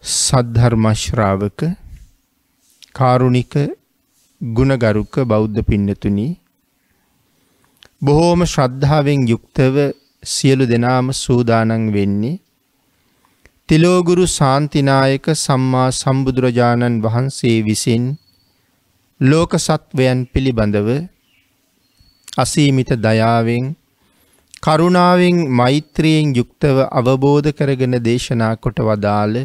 සද්ධර්මශ්‍රාවක කාරුණික ගුණගරුක බෞද්ධ පින්නතුනි බොහෝම ශ්‍රද්ධාවෙන් යුක්තව සියලු දෙනාම සූදානන් වෙන්නේ තිලෝගුරු සාන්තිනායක සම්මා සම්බුදුරජාණන් වහන්සේ විසින් ලෝක සත්වයන් පිළිබඳව අසීමිත දයාවෙන් කරුණාවෙන් මෛත්‍රියෙන් යුක්තව අවබෝධ කරගෙන දේශනා කොට වදාළ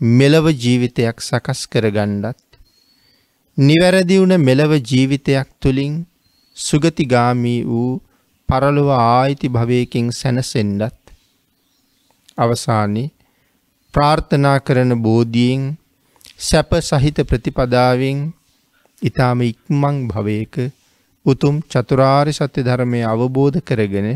මෙලව ජීවිතයක් සකස් කරගණ්ඩත් නිවැරදිවුණ මෙලව ජීවිතයක් තුළින් සුගතිගාමී වූ පරලොව ආයිති භවයකින් සැනසෙන්ඩත් අවසානයේ ප්‍රාර්ථනා කරන බෝධියෙන් සැප සහිත ප්‍රතිපදාවෙන් ඉතාම ඉක්මං භවයක උතුම් චතුරාරි සත්‍ය ධර්මය අවබෝධ කරගෙන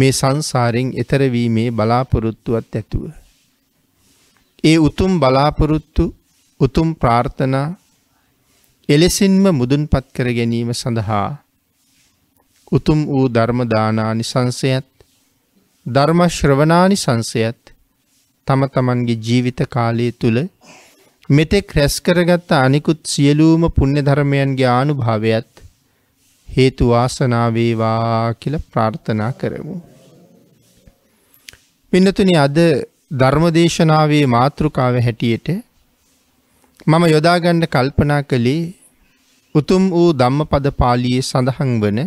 මේ සංසාරෙන් එතර වීමේ බලාපොරොත්තුවත් ඇතුව. ඒ උතුම් බලාපොරොත්තු උතුම් ප්‍රාර්ථනා එලෙසින්ම මුදුන්පත් කර ගැනීම සඳහා උතුම් වූ ධර්මදානානි සංසයත් ධර්මශ්‍රවනානි සංසයත් තම තමන්ගේ ජීවිත කාලය තුළ මෙතෙක් රැස්කරගත්ත අනිකුත් සියලූම පුුණ්‍ය ධර්මයන්ගේ ආනුභාවයත් හේතු වාසනා වේවා කියලා ප්‍රාර්ථනා කරමු. පින්නතුනි අද ධර්මදේශනාවේ මාතෘකාව හැටියට මම යොදාගන්න කල්පනා කළේ උතුම් වූ ධම්මපද පාලියේ සඳහන් වන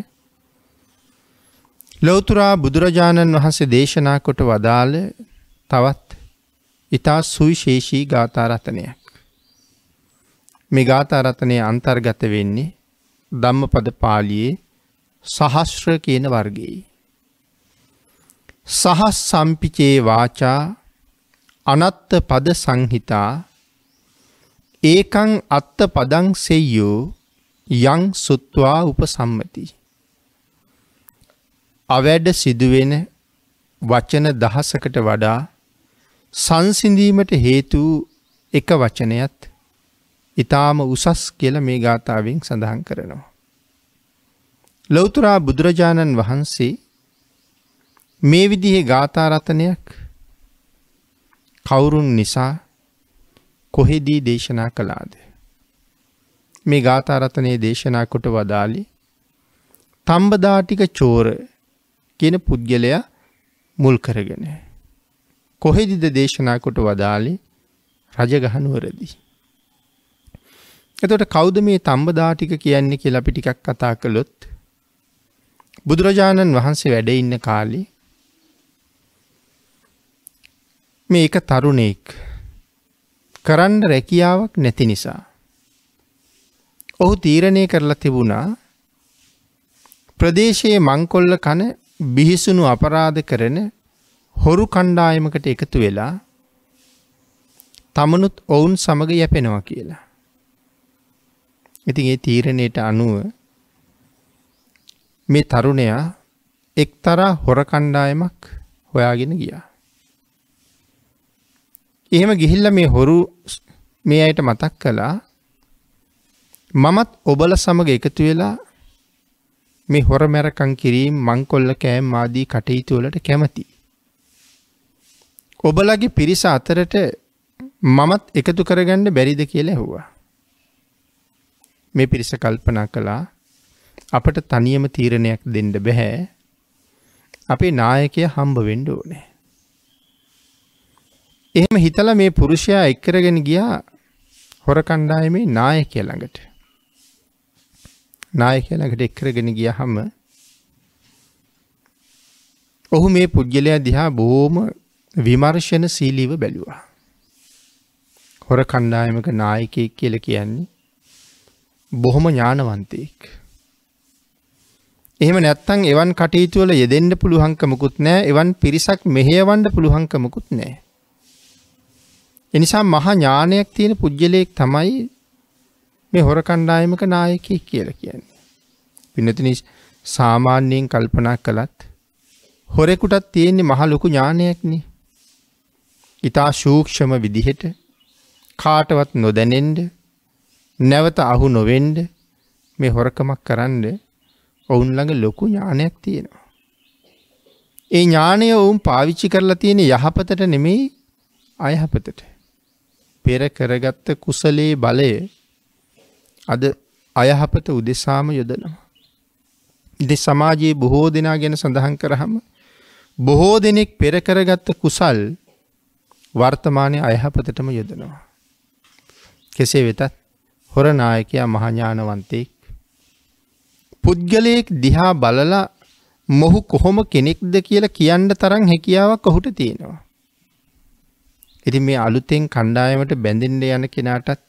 ලෞතුරා බුදුරජාණන් වහන්සේ දේශනා කොට වදාළ තවත් ඉතා සුවිශේෂී ගාථාරතනයක්. මේ ගාථාරතනය අන්තර්ගත වෙන්නේ ධම්මපද පාලියේ සහස්්‍ර කියන වර්ගයේ. සහස් සම්පිචේ වාචා අනත්ත පද සංහිතා ඒකං අත්ත පදං සෙයෝ යං සුත්වා උපසම්මති. අවැඩ සිදුවෙන වචන දහසකට වඩා සංසිඳීමට හේතු එක වචනයත් ඉතාම උසස් කියල මේ ගාථාවෙන් සඳහන් කරනවා. ලොවතුරා බුදුරජාණන් වහන්සේ මේ විදිහේ ගාථාරතනයක් කවුරුන් නිසා කොහෙදී දේශනා කළාද. මේ ගාථාරතනයේ දේශනා කොට වදාලි තම්බදාටික චෝර කියන පුද්ගලයා මුල් කරගෙන. කොහෙදිද දේශනා කොට වදාලි රජගහනුවරදී. එතකොට කවුද මේ තම්බදා ටික කියන්නේ කියලා අපි ටිකක් කතා කළොත් බුදුරජාණන් වහන්සේ වැඩ ඉන්න කාලේ මේ එක තරුණෙක් කරන්න රැකියාවක් නැති නිසා ඔහු තීරණය කරලා තිබුණා ප්‍රදේශයේ මංකොල්ල කන බිහිසුණු අපරාධ කරන හොරු කණ්ඩායමකට එකතු වෙලා තමනුත් ඔවුන් සමඟ යැපෙනවා කියලා ඉතින් ඒ තීරණයට අනුව මේ තරුණයා එක්තරා හොර කණ්ඩායමක් හොයාගෙන ගියා. එහෙම ගිහිල්ල මේ හොරු මේ අයට මතක් කළා මමත් ඔබල සමඟ එකතු වෙලා මේ හොර මැරකං කිරීම් මංකොල්ල කෑම් ආදී කටයුතුවලට කැමති. ඔබලගේ පිරිස අතරට මමත් එකතු කරගන්න බැරිද කියලා ඇහුවා. මේ පිරිස කල්පනා කළා අපට තනියම තීරණයක් දෙන්න බැහැ අපේ නායකය හම්බ වෙන්ඩ ඕනෑ. එහෙම හිතල මේ පුරුෂයා එක්කරගෙන ගියා හොර කණ්ඩායමේ නායකය ළඟට. නායකය ළඟට එක්කරගෙන ගිය හම ඔහු මේ පුද්ගලයා දිහා බොහෝම විමර්ශන සීලීව බැලුවා. හොර කණ්ඩායමක නායකයෙක් කියල කියන්නේ බොහොම ඥානවන්තයෙක්. එහෙම නැත්තං එවන් කටයුතුවල යෙදෙන්ඩ පුළුහංකමකුත් නෑ එවන් පිරිසක් මෙහයවන්ඩ පුළුහංකමකුත් නෑ. එනිසා මහා ඥානයක් තියෙන පුද්ගලයෙක් තමයි මේ හොර කණ්ඩායමක නායකෙක් කියල කියන්නේ. පිනතින සාමාන්‍යයෙන් කල්පනා කළත් හොරෙකුටත් තියෙන්නේ මහ ලොකු ඥානයක්නේ. ඉතා ශූක්ෂම විදිහට කාටවත් නොදැනෙන්ඩ නැවත අහු නොවෙන්ඩ මේ හොරකමක් කරන්න ඔවුන්ළඟ ලොකු ඥානයක් තියෙනවා. ඒ ඥානය ඔවුන් පාවිච්චි කරලා තියෙන යහපතට නෙමෙයි අයහපතට. පෙර කරගත්ත කුසලේ බලය අද අයහපත උදෙසාම යොදනවා. ඉදෙ සමාජයේ බොහෝ දෙනා ගැන සඳහන් කරහම බොහෝ දෙනෙක් පෙරකරගත්ත කුසල් වර්තමානය අයහපතටම යොදනවා. කෙසේ වෙතත් හොරනායකයා මහඥානවන්තයෙක් පුද්ගලයෙක් දිහා බලලා මොහු කොහොම කෙනෙක්ද කියලා කියන්න තරම් හැකියාවක් ඔහුට තියෙනවා. ඉතින් මේ අලුතෙන් කණ්ඩායමට බැඳෙන්න යන කෙනාටත්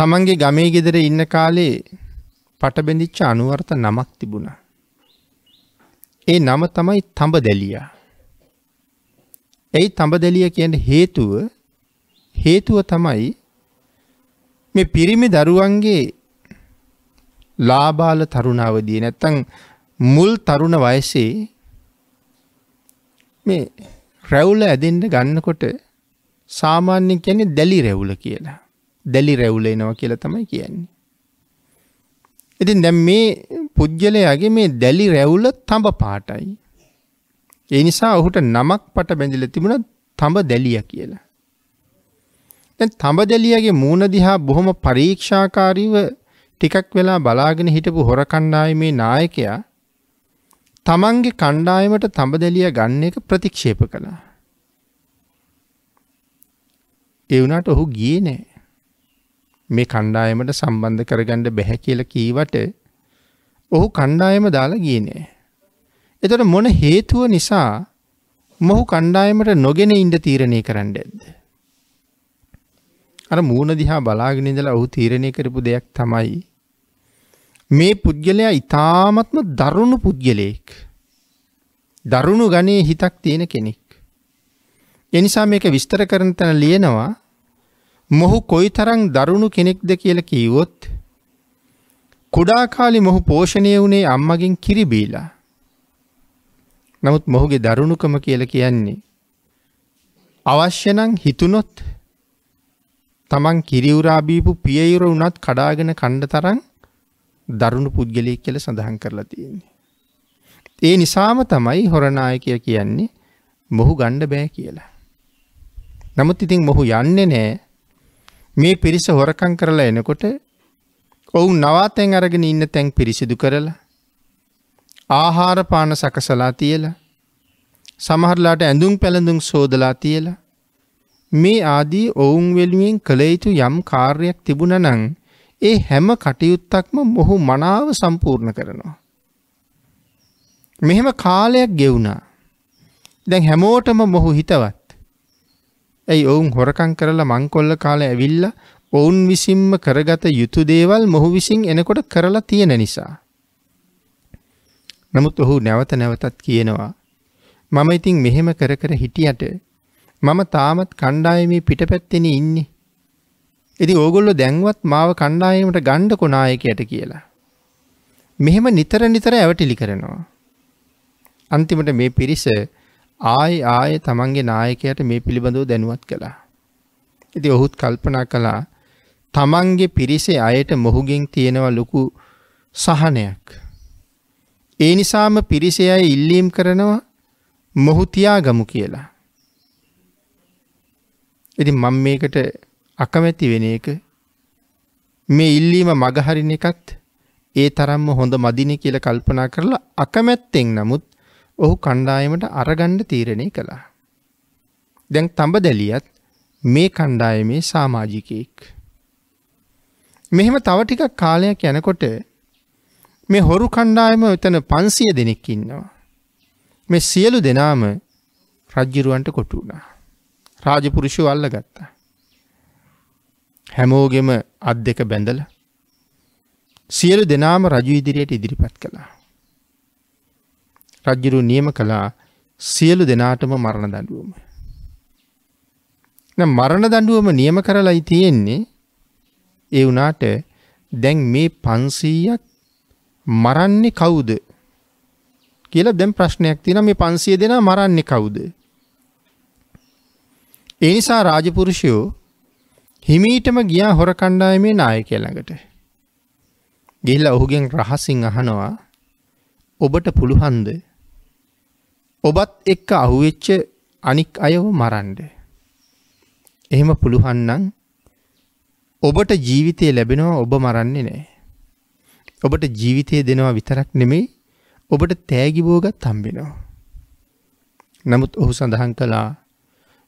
තමන්ගේ ගමේ ගෙදර ඉන්න කාලේ පටබැඳිච්ච අනුවර්ථ නමක් තිබුණා. ඒ නම තමයි තඹ දැලියා. ඇයි තඹ දැලිය කියන හේතුව හේතුව තමයි මේ පිරිමි දරුවන්ගේ ලාබාල තරුණාවදී නැත්තං මුල් තරුණ වයසේ මේ රැවුල ඇදෙන්ට ගන්නකොට සාමාන්‍ය කියන්නේ දැලි රැවුල කියලා. දැලි රැවුල එනවා කියලා තමයි කියන්නේ. ඉතින් දැන් මේ පුජ්‍යලයාගේ මේ දැලි රැවුල තඹ පාටයි. ඒ නිසා ඔහුට නමක් පට බැඳිලා තිබුණා තඹ දැලිය කියලා. දැන් තඹදෙලියගේ මූණ දිහා බොහොම පරීක්ෂාකාරීව ටිකක් වෙලා බලාගෙන හිටපු හොර කණ්ඩායමේ නායකයා තමන්ගේ කණ්ඩායමට තඹදෙලිය ගන්න එක ප්‍රතික්ෂේප කළා. ඒ වුණාට ඔහු ගියේ නෑ. මේ කණ්ඩායමට සම්බන්ධ කරගන්න බැහැ කියලා කීවට ඔහු කණ්ඩායම දාලා ගියේ නෑ. එතකොට මොන හේතුව නිසා මොහු කණ්ඩායමට නොගෙන ඉන්න තීරණය කරන්න ඇද්ද? අර මූුණ දිහා බලාගෙන ඉඳලා ඔහු තීරණය කරපු දෙයක් තමයි. මේ පුද්ගලයා ඉතාමත්ම දරුණු පුද්ගලයෙක්. දරුණු ගණයේ හිතක් තියෙන කෙනෙක්. එනිසා මේක විස්තර කරන තැන ලියනවා මොහු කොයි තරං දරුණු කෙනෙක්ද කියල කීවොත් කුඩාකාලි මොහු පෝෂණය වුණේ අම්මගින් කිරිබීලා. නමුත් මොහුගේ දරුණුකම කියල කියන්නේ. අවශ්‍යනං හිතුනොත් තමන් කිරිවුරා බීපු පියයුර වුණත් කඩාගෙන කණ්ඩ තරන් දරුණු පුද්ගලයෙක් කියල සඳහන් කරලා තියෙන්නේ. ඒ නිසාම තමයි හොරනායකය කියන්නේ මොහු ගණ්ඩ බෑ කියලා. නමුත් ඉතින් මොහු යන්නේ නෑ මේ පිරිස හොරකං කරලා එනකොට ඔවුන් නවාතැන් අරගෙන ඉන්න තැන් පිරිසිදු කරලා ආහාරපාන සකසලා තියලා සමහරලාට ඇඳුම් පැළඳුම් සෝදලා තියලා මේ ආදී ඔවුන් වෙනුවෙන් කළ යුතු යම් කාර්යයක් තිබුණනං ඒ හැම කටයුත්තක්ම මොහු මනාව සම්පූර්ණ කරනවා. මෙහෙම කාලයක් ගෙවුණා. දැන් හැමෝටම මොහු හිතවත්. ඇයි ඔවුන් හොරකං කරලා මංකොල්ල කාල ඇවිල්ල ඔවුන් විසින්ම කරගත යුතු දේවල් මොහු විසින් එනකොට කරලා තියෙන නිසා. නමුත් ඔහු නැවත නැවතත් කියනවා. මම ඉතින් මෙහෙම කර කර හිටියට මම තාමත් කණ්ඩායමේ පිටපැත්තෙන ඉන්නේ. ඉතින් ඕගොල්ලෝ දැන්වත් මාව කණ්ඩායමට ගන්න කොනායකයට කියලා. මෙහෙම නිතර නිතර ඇවටිලි කරනවා. අන්තිමට මේ පිරිස ආයි ආයේ තමන්ගේ නායකයට මේ පිළිබඳව දැනුවත් කළා. ඉතින් ඔහුත් කල්පනා කළා තමන්ගේ පිරිසේ අයට මොහුගෙන් තියෙනවා ලොකු සහනයක්. ඒ නිසාම පිරිසේ අය ඉල්ලීම් කරනවා මොහු තියාගමු කියලා. ඉතින් මම මේකට අකමැති වෙන එක මේ ඉල්ලීම මගහරින එකත් ඒ තරම්ම හොඳ මදින කියලා කල්පනා කරලා අකමැත්තෙන් නමුත් ඔහු කණ්ඩායමට අරගන්න තීරණය කළා. දැන් තඹදැලියත් මේ කණ්ඩායමේ සමාජිකයෙක්. මෙහෙම තව ටිකක් කාලයක් යනකොට මේ හොරු කණ්ඩායම එතන 500 දෙනෙක් ඉන්නවා. මේ සියලු දෙනාම රජ්ජිරුවන්ට කොටු වුණා. රාජපුරුෂය අල්ලගත්තා. හැමෝගෙම අත් දෙක බැඳල සියලු දෙනාම රජු ඉදිරියට ඉදිරිපත් කළා. රජ්ජුරු නියම කළා සියලු දෙනාටම මරණ දඩුවම. මරණ දඩුවම නියම කරලයි තියෙන්නේ ඒ වනාට දැන් මේ පන්සීයක් මරන්නේ කවුද කියලා දැම් ප්‍රශ්නයක් තින මේ පන්සිය දෙනා මරන්නේ කවුද ඒ නිසා රාජපුරුෂයෝ හිමීටම ගියා හොර කණ්ඩායමේ නායකය ළඟට. ගිහිල්ලා ඔහුගෙන් රහසින් අහනවා ඔබට පුළුහන්ද ඔබත් එක්ක අහුවෙච්ච අනික් අයව මරන්ඩ. එහෙම පුළුහන්නන් ඔබට ජීවිතය ලැබෙනවා ඔබ මරන්නේ නෑ. ඔබට ජීවිතය දෙනවා විතරක් නෙමෙයි ඔබට තෑගිබෝගත් තම්බෙනවා. නමුත් ඔහු සඳහන් කලා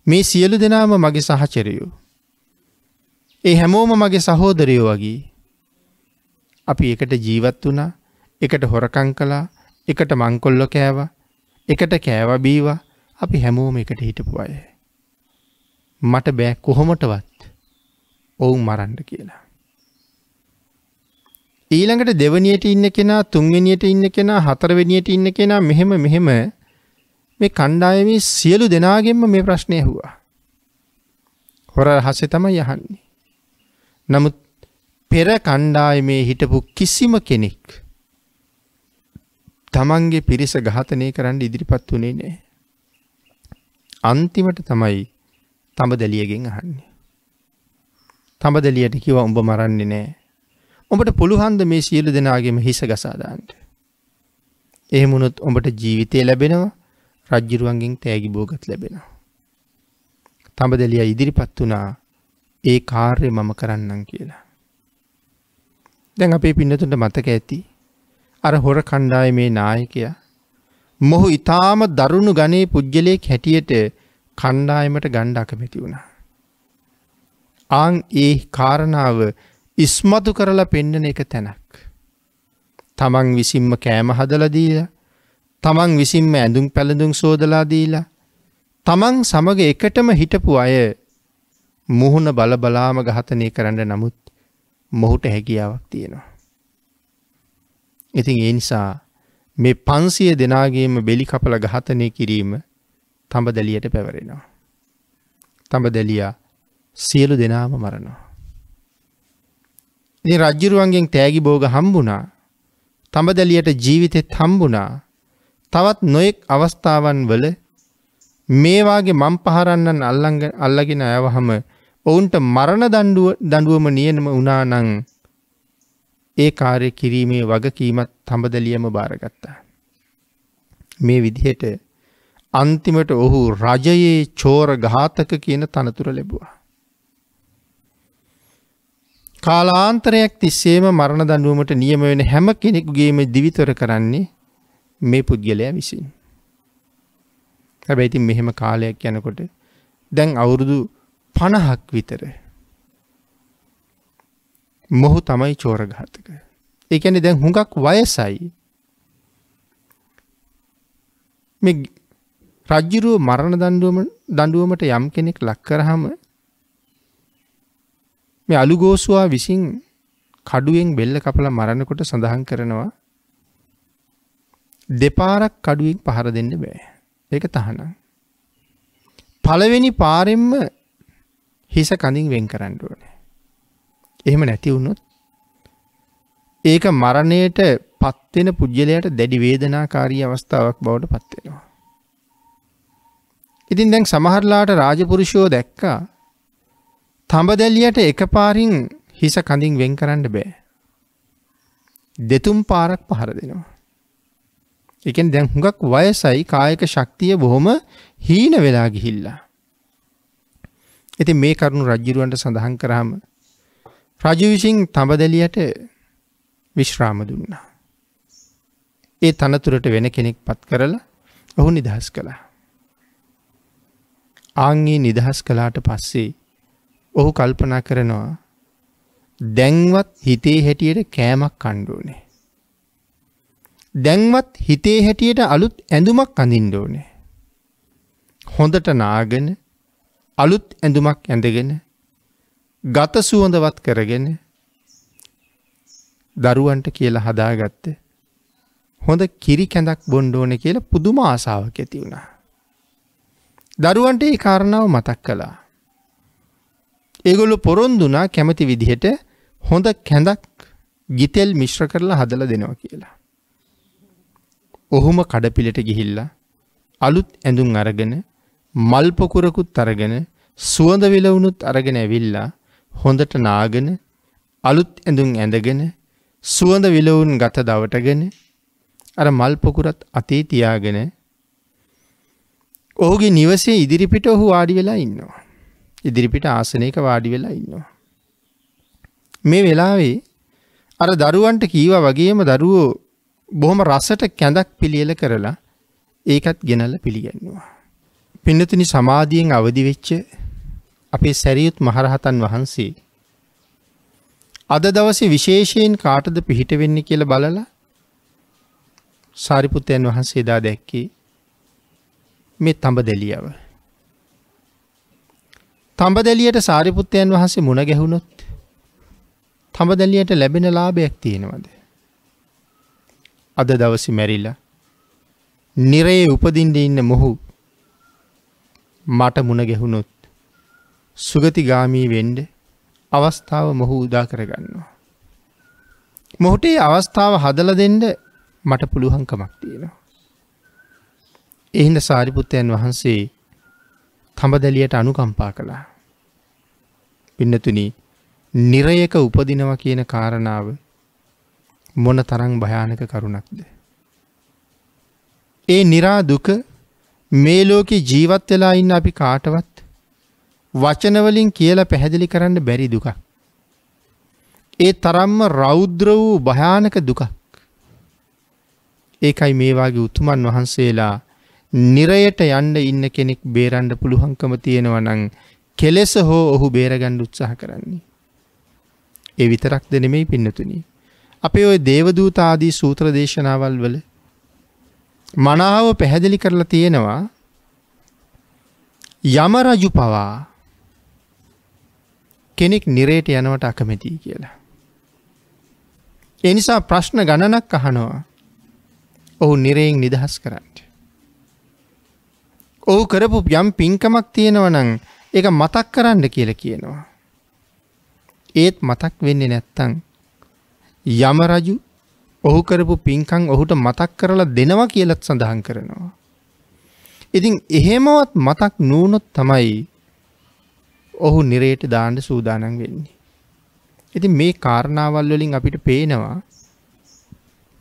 මේ සියලු දෙනාම මගේ සහචරයෝ. ඒ හැමෝම මගේ සහෝදරයෝ වගේ. අපි එකට ජීවත් වුණා එකට හොරකං කලා එකට මංකොල්ලො කෑව එකට කෑවබීවා අපි හැමෝම එකට හිටපු අය. මට බෑ කොහොමටවත් ඔවුන් මරන්ඩ කියලා. ඊළඟට දෙවනියට ඉන්න කෙනා තුන්වෙනියට ඉන්න කෙනා හතරවෙනියට ඉන්න කෙනා මෙහෙම මෙහෙම මේ කණ්ඩායමේ සියලු දෙනාගෙන්ම මේ ප්‍රශ්නය හුවා. හොර රහසේ තමයි යහන්නේ. නමුත් පෙර කණ්ඩායමේ හිටපු කිසිම කෙනෙක් තමන්ගේ පිරිස ඝාතනය කරන්න ඉදිරිපත් වුණේ නෑ. අන්තිමට තමයි තඹ දැලියගෙන් අහන්නේ. තඹ දැලියට කිව උඹ මරන්නේ නෑ. ඔබට පුළුහන්ද මේ සියලු දෙනාගේම හිස ගසාදාන්ට. එහෙමුණොත් ඔබට ජීවිතය ලැබෙනවා රජ්ජිරුවන්ගෙන් තෑගි බෝගත් ලැබෙනවා. තඹදෙලිය ඉදිරිපත් වනා ඒ කාර්ය මම කරන්නම් කියලා. දැන් අපේ පින්නතුන්ට මතක ඇති අර හොර කණ්ඩාය මේ නායකයා මොහු ඉතාම දරුණු ගනේ පුද්ගලයෙක් හැටියට කණ්ඩායමට ගණ්ඩ අකමැති වුණා. ආං ඒ කාරණාව ඉස්මතු කරලා පෙන්නන එක තැනක්. තමන් විසින්ම කෑම හදලදීලා තමන් විසින්ම ඇඳුම් පැළඳුම් සෝදලා දීලා තමන් සමග එකටම හිටපු අය මුහුණ බලබලාම ඝාතනය කරන්න නමුත් මොහුට හැකියාවක් තියෙනවා. ඉතින් ඒ නිසා මේ පන්සිය දෙනාගේම බෙලි කපල ඝාතනය කිරීම තඹ දැලියට පැවරෙනවා. තඹ දැලියා සියලු දෙනාම මරනවා. ඉතින් රජ්ජුරුවන්ගෙන් තෑගි බෝග හම්බුණා තඹ දැලියට ජීවිතෙත් හම්බුණා තවත් නොයෙක් අවස්ථාවන් වල මේවාගේ මම් පහරන්නන් අල්ලගෙන ඇවහම ඔවුන්ට මරණ දඩුවම නියනම උනානං ඒ කාරය කිරීමේ වගකීමත් තඹදලියම භාරගත්තා. මේ විදිහට අන්තිමට ඔහු රජයේ චෝර ගාතක කියන තනතුර ලැබවා. කාලාන්තරයක් තිස්සේම මරණ දඩුවමට නියම වෙන හැම කෙනෙකුගේම දිවිතර කරන්නේ මේ පුද්ගලයා විසින්. හැබැයිතින් මෙහෙම කාලයක් යනකොට දැන් අවුරුදු පණහක් විතර මොහු තමයි චෝරඝාතක. ඒකැන දැන් හුඟක් වයසයි මේ රජ්ජුරුව මරණ දඩුවමට යම් කෙනෙක් ලක්කරහම මේ අලුගෝසුවා විසින් කඩුවෙන් බෙල්ල කපලා මරණකොට සඳහන් කරනවා දෙපාරක් කඩුවෙන් පහර දෙන්න බෑ ඒක තහනම් පළවෙනි පාරෙන්ම හිස කඳින් වෙන් කරන්න ඕන එහෙම නැති වුණොත් ඒක මරණයට පත්වෙන පුද්ගලයට දැඩි වේදනාකාරී අවස්ථාවක් බවට පත්වෙනවා ඉතින් දැන් සමහරලාට රාජපුරුෂෝ දැක්කා තඹදැලියට එක පාරින් හිස කඳින් වෙන් කරන්න බෑ දෙතුම් පාරක් පහර දෙනවා එකෙන් දැන් හුඟක් වයසයි කායක ශක්තිය බොහොම හීන වෙලා ගිහිල්ලා. ඉතින් මේ කරුණු රජ්ජුරුවන්ට සඳහන් කරාම රජු විසින් තඹදැලියට විශ්‍රාම දුන්නා. ඒ තනතුරට වෙන කෙනෙක් පත් කරලා ඔහු නිදහස් කළා. ආංගේ නිදහස් කලාට පස්සේ ඔහු කල්පනා කරනවා දැන්වත් හිතේ හැටියට කෑමක් කණ්ඩුවනේ. දැන්වත් හිතේ හැටියට අලුත් ඇඳුමක් අඳින්න ඕනේ. හොඳට නාගෙන අලුත් ඇඳුමක් ඇඳගෙන ගත සුවඳවත් කරගෙන දරුවන්ට කියලා හදාගත්ත හොඳ කිරි කැඳක් බොන්්ඩ ඕන කියලා පුදුම ආසාාවක් ඇති වුණා. දරුවන්ට ඒ කාරණාව මතක් කළා. ඒගොලු පොරොන්දුනා කැමති විදිහට හොඳ කැඳක් ගිතෙල් මිශ්‍ර කරලා හදල දෙනවා කියලා. ඔහුම කඩපිලට ගිහිල්ලා අලුත් ඇඳුම් අරගෙන මල්පොකුරකුත් අරගෙන සුවඳ විලවුණුත් අරගෙන ඇවිල්ලා හොඳට නාගෙන අලුත් ඇඳුම් ඇඳගෙන සුවඳ විලවුන් ගත දවටගෙන අර මල්පොකුරත් අතේ තියාගෙන ඔහුගේ නිවසේ ඉදිරිපිට ඔහු වාඩි වෙලා ඉන්නවා. ඉදිරිපිට ආසනයක වාඩි වෙලා ඉන්නවා. මේ වෙලාවේ අර දරුවන්ට කීවා වගේම දරුවෝ බොහොම රසට කැඳක් පිළියල කරලා ඒකත් ගෙනල පිළිගැන්නවා. පින්නතිනි සමාධියෙන් අවදිවෙච්ච අපේ සැරියුත් මහරහතන් වහන්සේ. අද දවසේ විශේෂයෙන් කාටද පිහිට වෙන්න කියල බලලා සාරිපුත්තයන් වහන්සේ දා දැක්කේ මේ තඹ දෙලියව. තඹ දෙලියට සාරිපුත්තයන් වහන්සේ මුණ ගැහුණොත් තඹ දෙලියට ලැබෙන ලාභයක් තියෙනවද. අද දවසි මැරිල්ලා. නිරයේ උපදින්ඩ ඉන්න මොහු මට මුණ ගැහුණොත් සුගතිගාමී වෙන්ඩ අවස්ථාව මොහු උදා කරගන්නවා. මොහුටේ අවස්ථාව හදල දෙන්ඩ මට පුළුහංකමක් තියෙනවා. එහින්ට සාරිපුත්තයන් වහන්සේ තඹදැලියට අනුකම්පා කළා. පින්නතුනි නිරයක උපදිනව කියන කාරණාව මොන තරං භයානක කරුණක්ද. ඒ නිරාදුක මේ ලෝකෙ ජීවත් වෙලා ඉන්න අපි කාටවත් වචනවලින් කියලා පැහැදිලි කරන්න බැරි දුක. ඒ තරම්ම රෞද්‍ර වූ භයානක දුකක්. ඒකයි මේවාගේ උතුමන් වහන්සේලා නිරයට යන්න ඉන්න කෙනෙක් බේරන්ඩ පුළුහංකම තියෙනවනං කෙලෙස හෝ ඔහු බේරගණ්ඩ උත්සාහ කරන්නේ. ඒ විතරක් දෙනෙමෙයි පින්නතුනී. අපේ ඔය දේවදූත ආදී සූත්‍ර දේශනාවල් වල මනාව පැහැදිලි කරලා තියෙනවා යම රජු පවා කෙනෙක් නිරේට යනවට අකමැතියි කියලා. එනිසා ප්‍රශ්න ගණනක් අහනවා ඔහු නිරයෙන් නිදහස් කරන්න. ඔහු කරපු යම් පින්කමක් තියෙනවනං එක මතක් කරන්න කියල කියනවා. ඒත් මතක් වෙන්නේ නැත්තං යම රජු ඔහු කරපු පින්කං ඔහුට මතක් කරලා දෙනවා කියලත් සඳහන් කරනවා. ඉතින් එහෙමවත් මතක් නූනොත් තමයි ඔහු නිරේට දාණ්ඩ සූදානන් වෙන්නේ. ඉති මේ කාරණාවල් වලින් අපිට පේනවා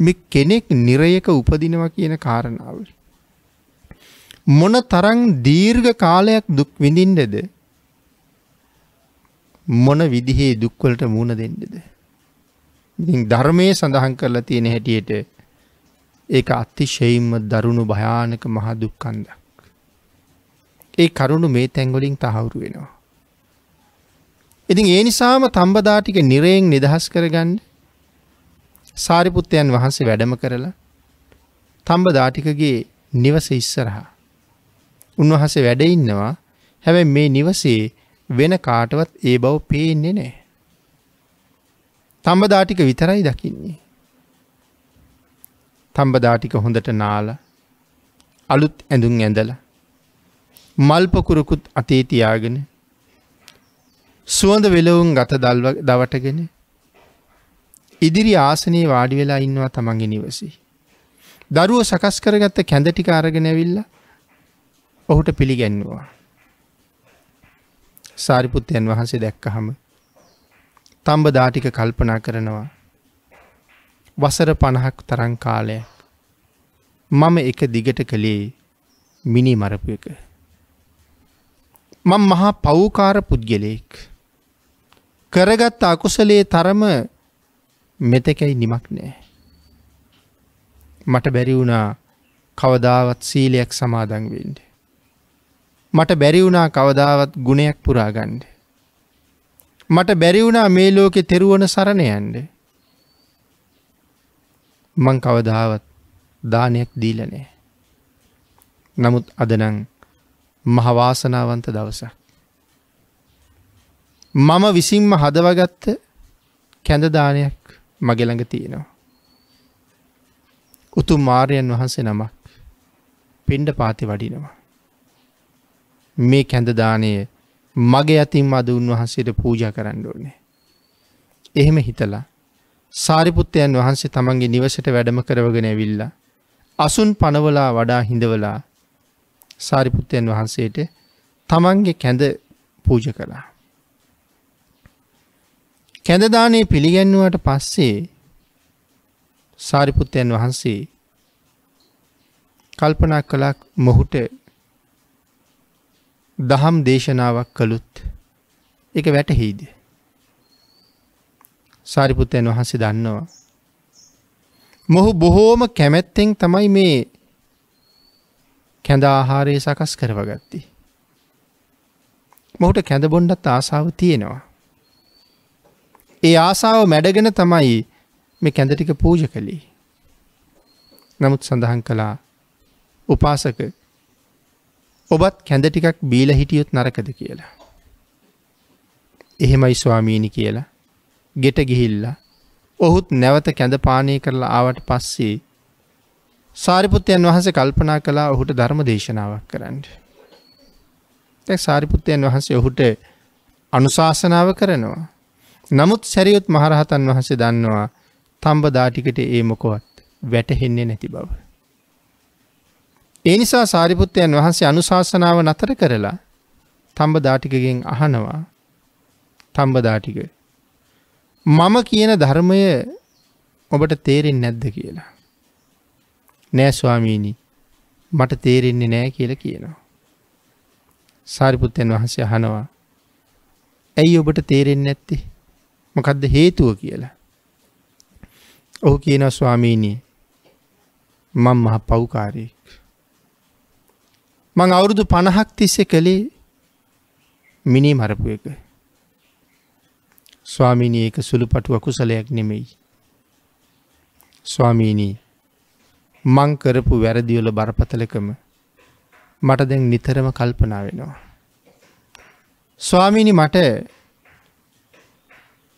මේ කෙනෙක් නිරයක උපදිනවා කියන කාරණාවල. මොන තරං දීර්ඝ කාලයක් දුක් විඳින්ටද මොන විදිහේ දුක්වලට මුණ දෙන්නද. ධර්මය සඳහන් කරලා තියෙන හැටියට ඒ අතිශයිම්ම දරුණු භයානක මහා දුක්කන්දක්. ඒ කරුණු මේ තැංගොලින් තහවුරු වෙනවා. ඉතින් ඒ නිසාම තම්බදාටික නිරයෙන් නිදහස් කරගන්න සාරිපුත්තයන් වහන්සේ වැඩම කරලා තම්බදාටිකගේ නිවස ඉස්සරහා. උන්වහසේ වැඩඉන්නවා හැබැ මේ නිවසේ වෙන කාටවත් ඒ බව පේන්නේ නෑ. තම්බදා ටික විතරයි දකින්නේ. තම්බදා ටික හොඳට නාල අලුත් ඇඳුම් ඇඳල මල්පකුරකුත් අතේ තියාගෙන සුවඳ වෙලවුන් ගත දවටගෙන ඉදිරි ආසනයේ වාඩි වෙලා ඉන්නවා තමන්ගෙ නිවසි. දරුව සකස් කරගත්ත කැඳ ටික අරගෙන ඇවිල්ල ඔහුට පිළිගැන්නවා. සාරිපුත්තයන් වහන්සේ දැක්කහම තම්බදා ටික කල්පනා කරනවා. වසර 50ක් තරම් කාලයක් මම එක දිගට කළේ මිනි මරපු එක. මම මහා පෞකාර පුද්ගලයෙක්. කරගත් අකුසලයේ තරම මෙතකයි නිමක් නෑ. මට බැරි වුණා කවදාවත් සීලයක් සමාදන් වෙන්න. මට බැරි වුණා කවදාවත් ගුණයක් පුරාගන්ඩ. මට බැරි වුණා මේ ලෝකෙ තෙරුවන සරණ යන්න. මං කවදාවත් දානයක් දීලා නෑ. නමුත් අදනං මහවාසනාවන්ත දවසක්. මම විසින්ම හදවගත්ත කැඳදානයක් මගෙළඟ තියෙනවා. උතු මාරයන් වහන්සේ නමක් පින්ඩ පාති වඩිනවා. මේ කැඳදානය මගේ අතින් අද උන්වහන්සේට පූජා කරන්න ඕනේ. එහෙම හිතලා සාරිපුත්තයන් වහන්සේ තමන්ගේ නිවසට වැඩම කරවගෙන ඇවිල්ලා අසුන් පනවලා වඩා හිඳවලා සාරිපුත්තයන් වහන්සේට තමන්ගේ කැඳ පූජ කළා. කැඳදානේ පිළිගැන්නුවට පස්සේ සාරිපුත්තයන් වහන්සේ කල්පනා කළක් මොහුට දහම් දේශනාවක් කළුත් එක වැටහිද. සාරිපුත්තයන් වහන්සේ දන්නවා. මොහු බොහෝම කැමැත්තෙන් තමයි මේ කැඳ ආහාරය සකස් කරවගත්ති. මොහුට කැඳබොන්ඩත් ආසාාව තියෙනවා. ඒ ආසාාව මැඩගෙන තමයි මේ කැඳටික පූජ කළේ. නමුත් සඳහන් කළා උපාසක ඔබත් කැඳ ටිකක් බීල හිටියුත් නරකද කියලා. එහෙමයි ස්වාමීණි කියලා ගෙට ගිහිල්ලා ඔහුත් නැවත කැඳ පානය කරලා ආවට පස්සේ සාරිපුත්තයන් වහස කල්පනා කලා ඔහුට ධර්ම දේශනාවක් කරන්න. තැක් සාරිපුත්තයන් වහන්සේ ඔහුට අනුශාසනාව කරනවා. නමුත් සැරියුත් මහරහතන් වහසේ දන්නවා තම්බ දාටිකට ඒ මොකොවත් වැටහෙන්නේ නැති බව. ඒ නිසා සාරිපුත්තයන් වහන්සේ අනුශාසනාව නතර කරලා තම්බදාටිකගෙන් අහනවා තම්බදාටික මම කියන ධර්මය ඔබට තේරෙන් නැද්ද කියලා. නෑස්වාමීණී මට තේරෙන්නේ නෑ කියල කියනවා. සාරිපුත්තයන් වහන්සේ අහනවා ඇයි ඔබට තේරෙන් නැත්ති මොකක්ද හේතුව කියලා. ඔහු කියන ස්වාමීණී මං මහ පව්කාරයෙක්. මං අවුරුදු පණහක් තිස්ස කළේ මිනි මරපු එක. ස්වාමිනී ඒක සුළු පටුව කුසලයක් නෙමෙයි. ස්වාමීනී මං කරපු වැරදිවල බරපතලකම මට දැන් නිතරම කල්පනා වෙනවා. ස්වාමීනි මට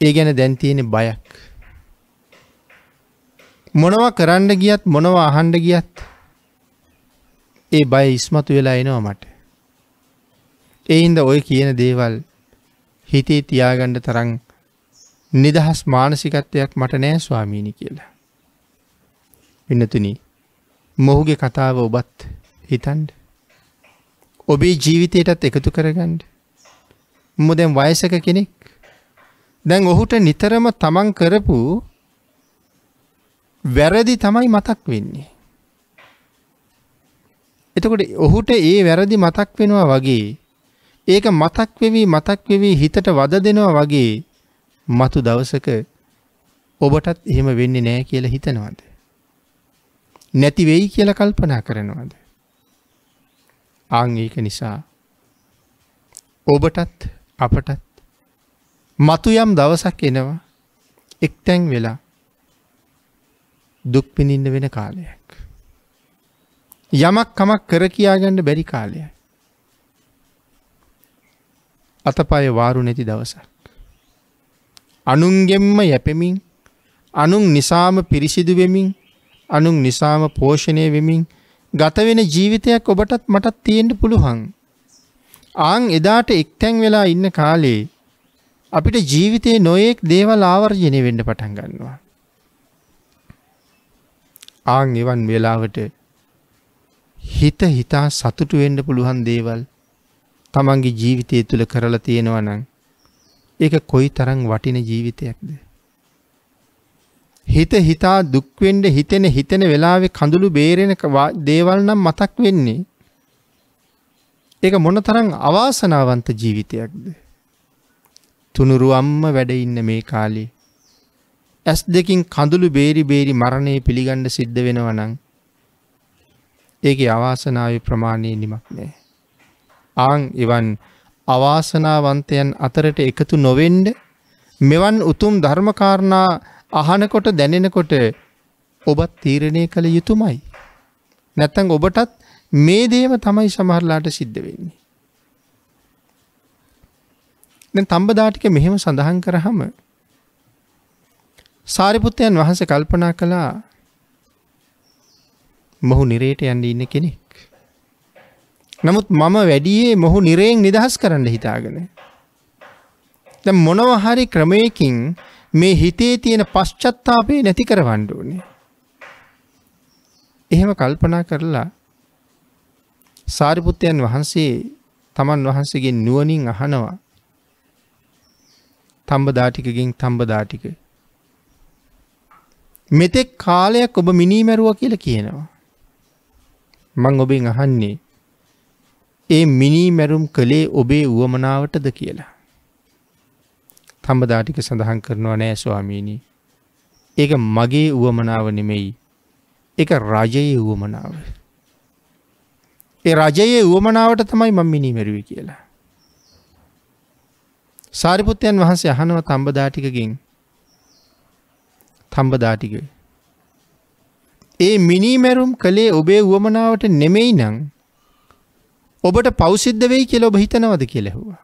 ඒ ගැන දැන්තියෙන බයක්. මොනවා කරන්න ගියත් මොනවා අහන්ඩ ගියත් ඒ බය ඉස්මතු වෙලා එනවා මට. එයින්ද ඔය කියන දේවල් හිතේ තියාගණ්ඩ තරං නිදහස් මානසිකත්වයක් මට නෑ ස්වාමීණි කියලා. පින්නතුනි මොහුගේ කතාව ඔබත් හිතන්ඩ. ඔබේ ජීවිතයටත් එකතු කරගන්ඩ. මො දැම් වයසක කෙනෙක් දැන් ඔහුට නිතරම තමන් කරපු වැරදි තමයි මතක් වෙන්නේ. එතකොට ඔහුට ඒ වැරදි මතක් වෙනවා වගේ ඒක මතක් වෙවි මතක් වෙවි හිතට වද දෙනවා වගේ මතු දවසක ඔබටත් එහෙම වෙන්නේ නෑ කියලා හිතනවද? නැති වෙයි කියලා කල්පනා කරනවද? ආන් ඒක නිසා ඔබටත් අපටත් මතු යම් දවසක් එනවා එක්තැන් වෙලා දුක් පිනින්න වෙන කාලයක්. යමක් කමක් කර කියාගන්න බැරි කාලයයි. අතපය වාරු නැති දවසක්. අනුන්ගෙම්ම යැපෙමින් අනුන් නිසාම පිරිසිදු වෙමින් අනුන් නිසාම පෝෂණය වෙමින් ගතවෙන ජීවිතයක් ඔබටත් මටත් තියෙන්ට පුළුවන්. ආං එදාට එක්තැන් වෙලා ඉන්න කාලේ අපිට ජීවිතයේ නොයෙක් දේවල් ආවර්ජනය වෙන්න පටන් ගන්නවා. ආං එවන් වෙලාවට හිත හිතා සතුටු වෙන්න පුළුවන් දේවල් තමන්ගේ ජීවිතය තුළ කරලා තියෙනවා නම් ඒක කොයි තරම් වටින ජීවිතයක්ද හිත හිතා දුක්වෙන්ඩ හිතෙන හිතෙන වෙලාවෙ කඳුළු බේරෙන දේවල් නම් මතක් වෙන්නේ ඒක මොන තරං අවාසනාවන්ත ජීවිතයක්ද. තුනුරු අම්ම වැඩඉන්න මේ කාලේ. ඇස් දෙකින් කඳුළු බේරි බේරි මරණය පිළිගණ්ඩ සිද්ධ වෙනවනං. ඒගේ අවාසනාව ප්‍රමාණය නිමක් නෑ. ආං එවන් අවාසනාවන්තයන් අතරට එකතු නොවෙන්ඩ මෙවන් උතුම් ධර්මකාරණා අහනකොට දැනෙනකොට ඔබත් තීරණය කළ යුතුමයි. නැත්තං ඔබටත් මේ දේම තමයි සමහරලාට සිද්ධ වෙන්නේ. දැන් තම්බදාටික මෙහෙම සඳහන් කරහම සාරිපුත්තයන් වහන්සේ කල්පනා කළා මොහු නිරේට යන්න ඉන්න කෙනෙක්. නමුත් මම වැඩියේ මොහු නිරයෙන් නිදහස් කරන්න හිතාගෙන. ද මොනවහරි ක්‍රමයකින් මේ හිතේ තියෙන පශ්චත්තාපේ නැති කරවණ්ඩුවනේ. එහෙම කල්පනා කරලා සාරිපුත්තයන් වහන්සේ තමන් වහන්සේගේ නුවනින් අහනවා තම්බදාටිකකින් තම්බදාටික මෙතෙක් කාලයක් ඔබ මිනීමැරුව කියල කියනවා මං ඔබෙන් අහන්නේ ඒ මිනී මැරුම් කළේ ඔබේ වුවමනාවටද කියලා. තම්බදාටික සඳහන් කරනවා නෑ ස්වාමීණී. ඒක මගේ වුවමනාව නෙමෙයි. එක රජයේ වුවමනාව. ඒ රජයේ වුවමනාවට තමයි මං මිනිමැරුව කියලා. සාරිපුත්තයන් වහන්සේ අහනව තම්බදාටිකගෙන් තම්බදාටිකයි ඒ මිනීමැරුම් කළේ ඔබේ වුවමනාවට නෙමෙයි නං ඔබට පෞසිද්ධ වෙයි කියල ඔබ හිතනවද කියලෙහවා.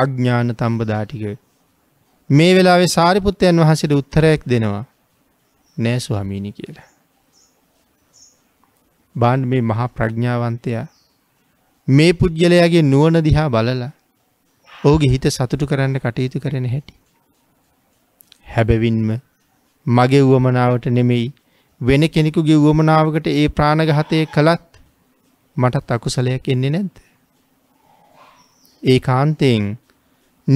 අඥ්ඥාන තම්බදාටික මේ වෙලාවේ සාරිපුත්තයන් වහසට උත්තරයක් දෙනවා නෑ ස්වාමීණි කියලා. බාණ්ඩ මේ මහා ප්‍රඥාවන්තයා මේ පුද්ගලයාගේ නුවන දිහා බලලා ඔහුගේ හිත සතුටු කරන්න කටයුතු කරන හැටි. හැබැවින්ම මගේ වුවමනාවට නෙමෙයි වෙන කෙනෙකුගේ වුවමනාවකට ඒ ප්‍රාණඝාතය කළත් මටත් අකුසලයක් එන්නේ නැද්ද? ඒ කාන්තයෙන්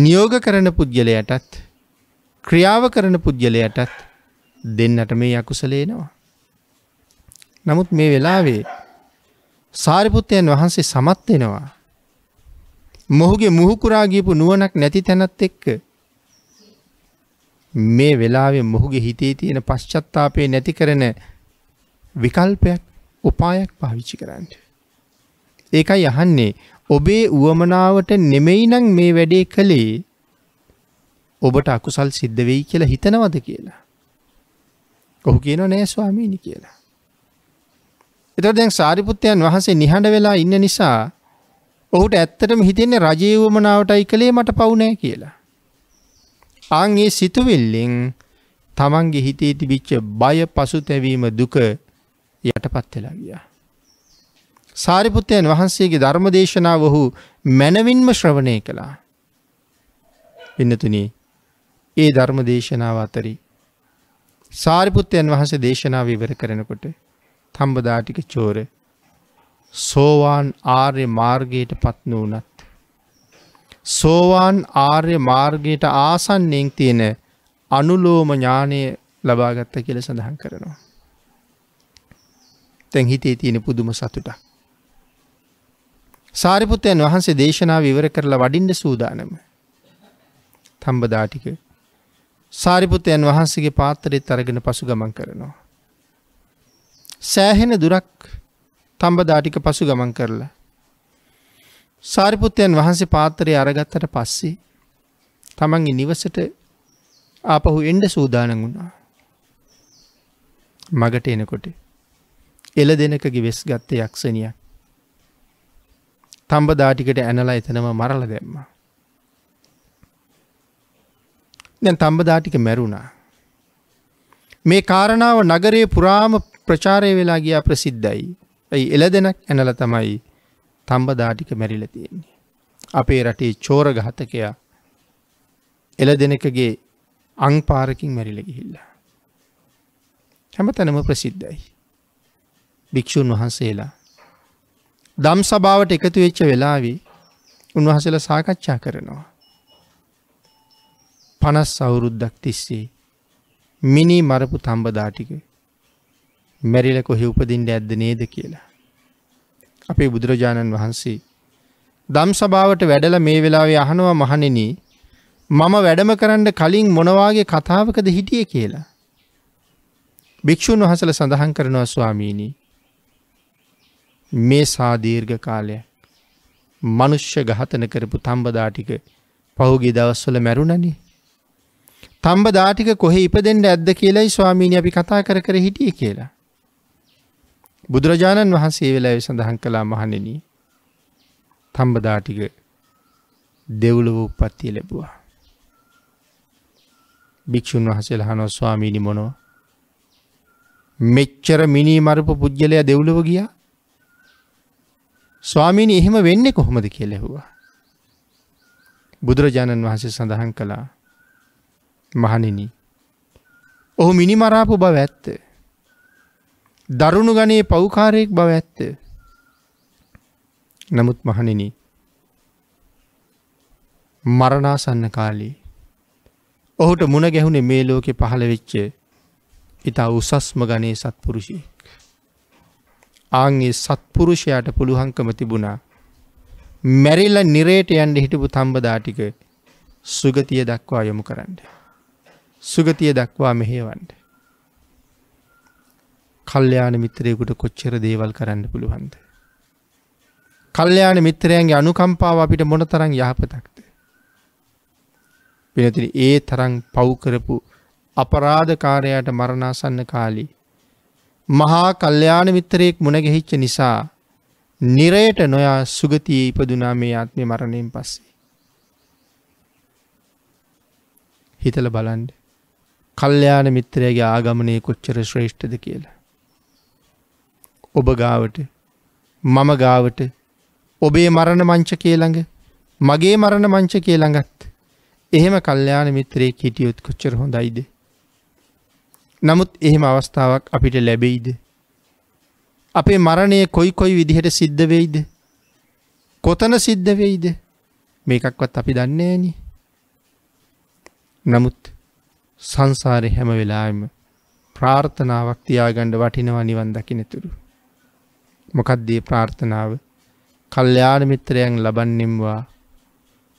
නියෝග කරන පුද්ගලයටත් ක්‍රියාව කරන පුද්ගලයටත් දෙන්නට මේ අකුසලේනවා. නමුත් මේ වෙලාවේ සාරිපුත්තයන් වහන්සේ සමත් වෙනවා. මොහුගේ මුහුකුරාගීපු නුවනක් නැති තැනත් එක්ක මේ වෙලාවේ මොහුගේ හිතේ තියෙන පශ්චත්තාපය නැති කරන විකල්පයක් උපායක් පාවිච්චි කරන්න. ඒකයි අහන්නේ ඔබේ වුවමනාවට නෙමෙයි නම් මේ වැඩේ කළේ ඔබට අකුසල් සිද්ධ වෙයි කියලා හිතනවද කියලා. ඔහු කියනවා නෑ ස්වාමීනි කියලා. එතකොට දැන් සාරිපුත්තයන් වහන්සේ නිහඬ වෙලා ඉන්න නිසා ඔහුට ඇත්තටම හිතෙන්නේ රජේ වුවමනාවටයි කළේ මට පවු නෑ කියලා. ආන් ඒ සිතුවිල්ලෙන් තමන්ගේ හිතේ තිබිච්ච බය පසුතැවීම දුක යටපත් වෙලා ගියා. සාරිපුත්තයන් වහන්සේගේ ධර්ම දේශනාව ඔහු මැනවින්ම ශ්‍රවණය කළා. පින්නතුනී ඒ ධර්ම දේශනාව අතරි. සාරිපුත්තයන් වහන්සේ දේශනාව ඉවර කරනකොට තම්බදාටික චෝර සෝවාන් ආර්ය මාර්ගයට පත්න වනත් සෝවාන් ආර්ය මාර්ගයට ආසන්නයෙන් තියෙන අනුලෝම ඥානය ලබාගත්ත කියල සඳහන් කරනවා. තැන් හිතේ තියෙන පුදුම සතුට. සාරිපපුත්තයන් වහන්සේ දේශනාව විවර කරලා වඩින්ඩ සූදානම. තම්බදාටික සාරිපපුත්තයන් වහන්සේගේ පාතරෙත් අරගෙන පසු ගමන් කරනවා. සෑහෙන දුරක් තම්බදාටික පසු ගමන් කරලා සාරිපුත්තයන් වහන්සේ පාතරය අරගත්තට පස්සේ තමන්ගේ නිවසට ආපහු එන්ඩ සූදාන වුණා. මගට එනකොට එල දෙනකගේ වෙස් ගත්ත යක්ෂණිය තම්බ දාටිකට ඇනලා එතනම මරල දැම්ම. දැන් තම්බ දාටික මැරුණා. මේ කාරණාව නගරයේ පුරාම ප්‍රචාරය වෙලා ගියා ප්‍රසිද්ධයි. ඇයි එල දෙනක් ඇනල තමයි තම්බදාටික මැරිල තියෙන්නේ. අපේ රටේ චෝර ගහතකයා එල දෙනකගේ අංපාරකින් මැරිල ගිහිල්ලා. හැම තැනම ප්‍රසිද්ධයි. භික්‍ෂූන් වහන්සේලා. දම් සභාවට එකතු වෙච්ච වෙලාවී උන්වහසල සාකච්ඡා කරනවා. පනස් අවුරුද්දක් තිස්සේ මිනි මරපු තම්බදාටික මැරිල කොහෙ උපදින්ට ඇද්ද නේද කියලා. අපේ බුදුරජාණන් වහන්සේ. දම් සභාවට වැඩල මේ වෙලාවේ අහනවා මහනෙන මම වැඩම කරන්න කලින් මොනවාගේ කතාවකද හිටිය කියලා. භික්‍ෂූන් වහසල සඳහන් කරනවා ස්වාමීණී. මේ සාදීර්ඝ කාලයක් මනුෂ්‍ය ගහතන කරපු තම්බදාටික පහුගේ දවස්වල මැරුණනේ. තම්බ දාටික කොහෙ ඉපදෙන්ට ඇද්ද කියලයි ස්වාමීණය අපි කතා කර කර හිටිය කියලා. බුදුරජාණන් වහන්සේ වෙලා සඳහන් කලා මහනෙන තම්බදාටික දෙව්ලොව උපත්තිය ලැබවා. භික්‍ෂූන් වහසේ හනො ස්වාමීනි මොනොව මෙච්චර මිනී මරපු පුද්ගලය දෙව්ලොව ගිය ස්වාමීනි එහෙම වෙන්නේ කොහොමද කියලෙහවා. බුදුරජාණන් වහන්සේ සඳහන් කළා මහනිනි ඔහු මිනිමරාපු බව ඇත්තේ දරුණු ගණයේ පවුකාරයෙක් බව ඇත්ත. නමුත් මහණෙන මරණාසන්න කාලී ඔහුට මුණ ගැහුණේ මේ ලෝකෙ පහළ වෙච්ච ඉතා උසස්ම ගණයේ සත්පුරුෂි. ආන්ගේ සත්පුරුෂයට පුළුහංකම තිබුණා මැරිල්ල නිරේට යන්ඩ හිටපු තම්බදාටික සුගතිය දක්වා යොමු කරන්න. සුගතිය දක්වා මෙහේවන්ට. කල්්‍යයාන මිත්‍රයකුට කොච්චර දේවල් කරන්න පුළුවන්ද. කල්්‍යයාන මිත්‍රයන්ගේ අනුකම්පාව අපිට මොන තරං යහපතක්ද. පිනතිරි ඒ තරං පව්කරපු අපරාධකාරයට මරණාසන්න කාලී. මහා කල්්‍යයාන මිත්‍රයෙක් මුණගැහිච්ච නිසා නිරයට නොයා සුගතියේ ඉපදුනා මේ ආත්මය මරණයෙන් පස්සේ. හිතල බලන්ඩ කල්්‍යයාන මිත්‍රයගේ ආගමනය කොච්චර ශ්‍රේෂ්ඨද කියලා. ඔබ ගාවට මම ගාවට ඔබේ මරණ මංචකේ ළඟ මගේ මරණ මංචකේ ළඟත් එහෙම කල්්‍යයාන මිත්‍රයේ හිටියොත් කොච්චර හොඳයිද. නමුත් එහෙම අවස්ථාවක් අපිට ලැබෙයිද. අපේ මරණය කොයි කොයි විදිහට සිද්ධ වෙයිද. කොතන සිද්ධ වෙයිද මේකක්වත් අපි දන්නේනි. නමුත් සංසාරය හැම වෙලාම ප්‍රාර්ථනාවක් තියාගණ්ඩ වටිනවා නිවන් දකිනතුරු. මොකක්දේ ප්‍රාර්ථනාව කල්්‍යාන මිත්‍රයන් ලබන්නෙම්වා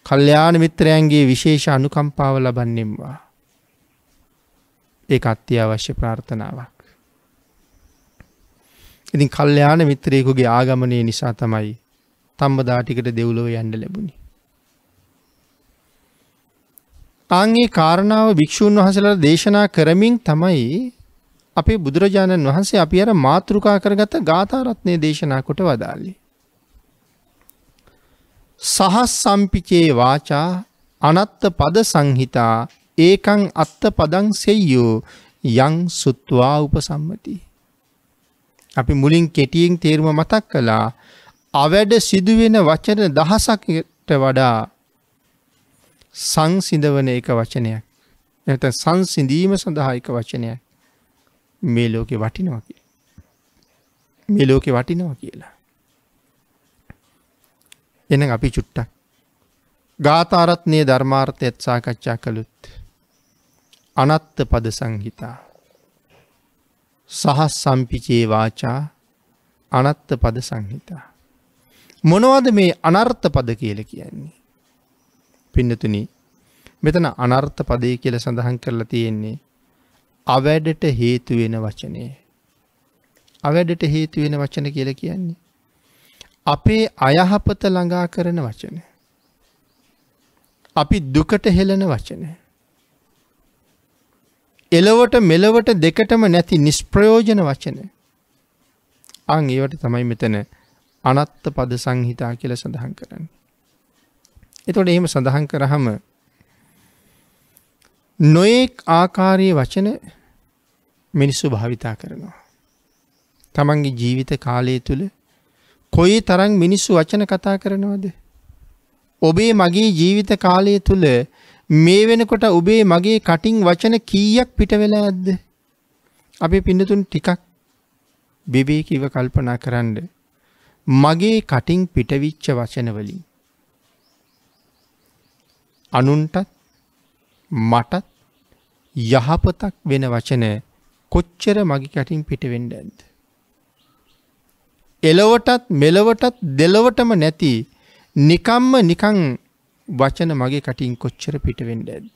කල්්‍යාන මිත්‍රයන්ගේ විශේෂ අනුකම්පාව ලබන්නෙම්වා ඒ අත්‍යවශ්‍ය ප්‍රාර්ථනාවක් ඉතින් කල්්‍යාන මිත්‍රයෙකුගේ ආගමනය නිසා තමයි තම්බදාටිකට දෙව්ලොව යන්න ලැබුණි ආංගේ කාරණාව භික්‍ෂූන් වහසලා දේශනා කරමින් තමයි අපේ බුදුරජාණන් වහන්සේ අපි අර මාතෘකා කරගත ගාථරත්නය දේශනා කොට වදාලි. සහස් සම්පිචේ වාචා අනත්ත පද සංහිතා ඒකං අත්ත පදං සෙය්යෝ යං සුත්වා උපසම්මති. අපි මුලින් කෙටියෙන් තේරුම මතක් කළා අවැඩ සිදුවෙන වචන දහසකට වඩා සංසිඳවන එක වචනයක්. එත සංසිඳීම සඳහායික වචනයක්. මේ ලෝකෙ වටිනවා කිය මේ ලෝකෙ වටිනවා කියලා එන අපි චුට්ටක් ගාතාරත්නය ධර්මාර්ථයත් සාකච්ඡා කළුත් අනත්ත පද සංහිතා සහස් සම්පිචේ වාචා අනත්ත පද සංහිතා. මොනවද මේ අනර්ථ පද කියල කියන්නේ. පින්නතුනි මෙතන අනර්ථ පදය කියල සඳහන් කරලා තියෙන්නේ අවැඩට හේතු වෙන වචනය. අවැඩට හේතු වෙන වචන කියල කියන්නේ. අපේ අයහපත ළඟා කරන වචන. අපි දුකට හෙළන වචන. එලවට මෙලවට දෙකටම නැති නිස්ප්‍රයෝජන වචන. අං ඒවට තමයි මෙතන අනත්ත පද සංහිතා කියල සඳහන් කරන්න. එතොට එහෙම සඳහන් කරහම නොයෙක් ආකාරයේ වචන මිනිස්සු භාවිතා කරනවා. තමන්ගේ ජීවිත කාලය තුළ කොයි තරන් මිනිස්සු වචන කතා කරනවද. ඔබේ මගේ ජීවිත කාලය තුළ මේ වෙනකොට ඔබේ මගේ කටින් වචන කීයක් පිටවෙලා ඇද්ද. අපි පිඳතුන් ටිකක් බිබේ කිව කල්පනා කරන්න. මගේ කටින් පිටවිච්ච වචනවලින්. අනුන්ටත් මටත් යහපතක් වෙන වචන කොච්චර මගේ කැටින් පිටවෙන්ඩ ඇද. එලොවටත් මෙලොවටත් දෙලොවටම නැති නිකම්ම නිකං වචන මගේ කටින් කොච්චර පිටවෙන්ඩ ඇද.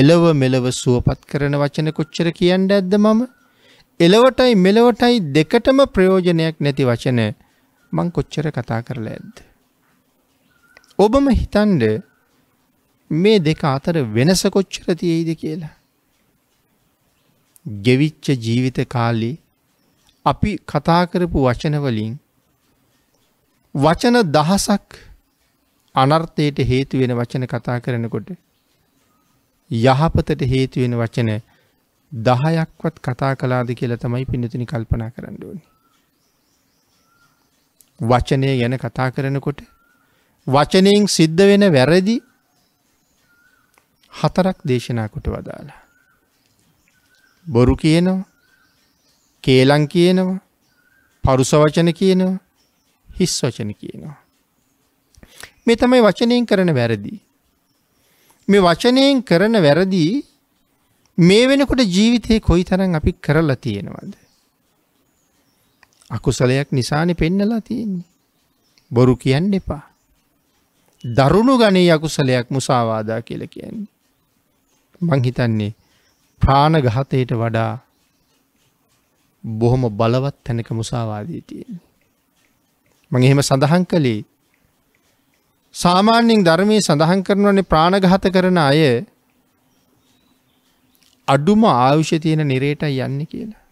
එලොව මෙලොව සුවපත් කරන වචන කොච්චර කියන්න ඇද්ද මම එලොවටයි මෙලොවටයි දෙකටම ප්‍රයෝජනයක් නැති වචන මං කොච්චර කතා කරලා ඇද්ද. ඔබම හිතන්ඩ මේ දෙක අතර වෙනස කොච්චර තියෙයිද කියලා. ගෙවිච්ච ජීවිත කාලේ අපි කතා කරපු වචනවලින් වචන දහසක් අනර්ථයට හේතු වෙන වචන කතා කරනකොට යහපතට හේතු වෙන වචන දහයක්වත් කතා කලාද කියලා තමයි පිනතිනි කල්පනා කරන්න ඕනි. වචනය ගැන කතා කරනකොට වචනයෙන් සිද්ධ වෙන වැරදි හතරක් දේශනා කොට වදාලා. බොරු කියනවා කේලං කියනවා පරුස වචන කියනවා හිස් වචන කියනවා. මේ තමයි වචනයෙන් කරන වැරදි. මේ වචනයෙන් කරන වැරදි මේ වෙනකොට ජීවිතය කොයි තරන් අපි කරලා තියෙනවද. අකුසලයක් නිසානෙ පෙන්නලා තියෙන්නේ. බොරු කියන්න එපා. දරුණු ගනේ අකුසලයක් මුසාවාදා කියල කියන්නේ. මං හිතන්නේ ප්‍රාණඝාතයට වඩා බොහොම බලවත් තැනක මුසාවාදී තියෙන. මං එහෙම සඳහන් කළේ සාමාන්‍යයෙන් ධර්මයේ සඳහන් කරනවන්නේ ප්‍රාණඝාත කරන අය අඩුම ආවිෂ්‍ය තියෙන නිරේටයි යන්නේ කියලා.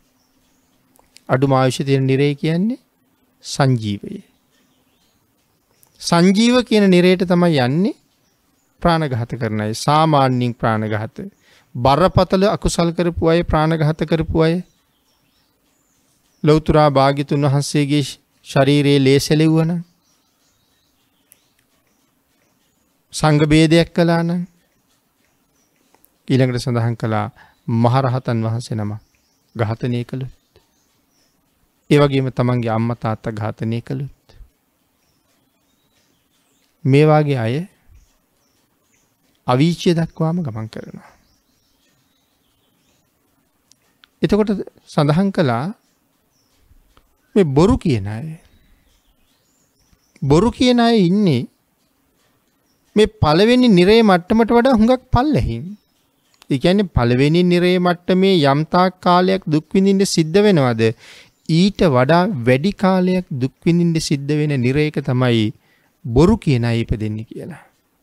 අඩුම ආවිෂ්‍ය තියෙන නිරේ කියන්නේ සංජීවය. සංජීව කියන නිරේට තමයි යන්නේ ප්‍රාණඝාත කරනයි සාමාන්‍යින් ප්‍රාණඝාත බරපතල අකුසල් කරපු අය ප්‍රාණඝාත කරපු අය ලොවතුරා භාගිතුන් වහන්සේගේ ශරීරයේ ලේසැලෙව්වන සංගබේදයක් කලාන ඊළඟට සඳහන් කළා මහරහතන් වහන්සේ නම ගාතනය කළුත් ඒවගේම තමන්ගේ අම්ම තාත්ත ඝාතනය කළුත් මේවාගේ අය අවීචය දක්වාම ගමන් කරනවා. එතකොට සඳහන් කළා මේ බොරු කියන අය. බොරු කියන අය ඉන්නේ මේ පළවෙනි නිරේ මට්ටමට වඩා හුඟක් පල්ලෙහින්. ඒ කියන්නේ පළවෙනි නිරේ මට්ටමේ යම්තාක් කාලයක් දුක් විඳින්න සිද්ධ වෙනවද? ඊට වඩා වැඩි කාලයක් දුක් විඳින්න සිද්ධ වෙන නිරේක තමයි බොරු කියන අය ඉපදෙන්නේ කියලා.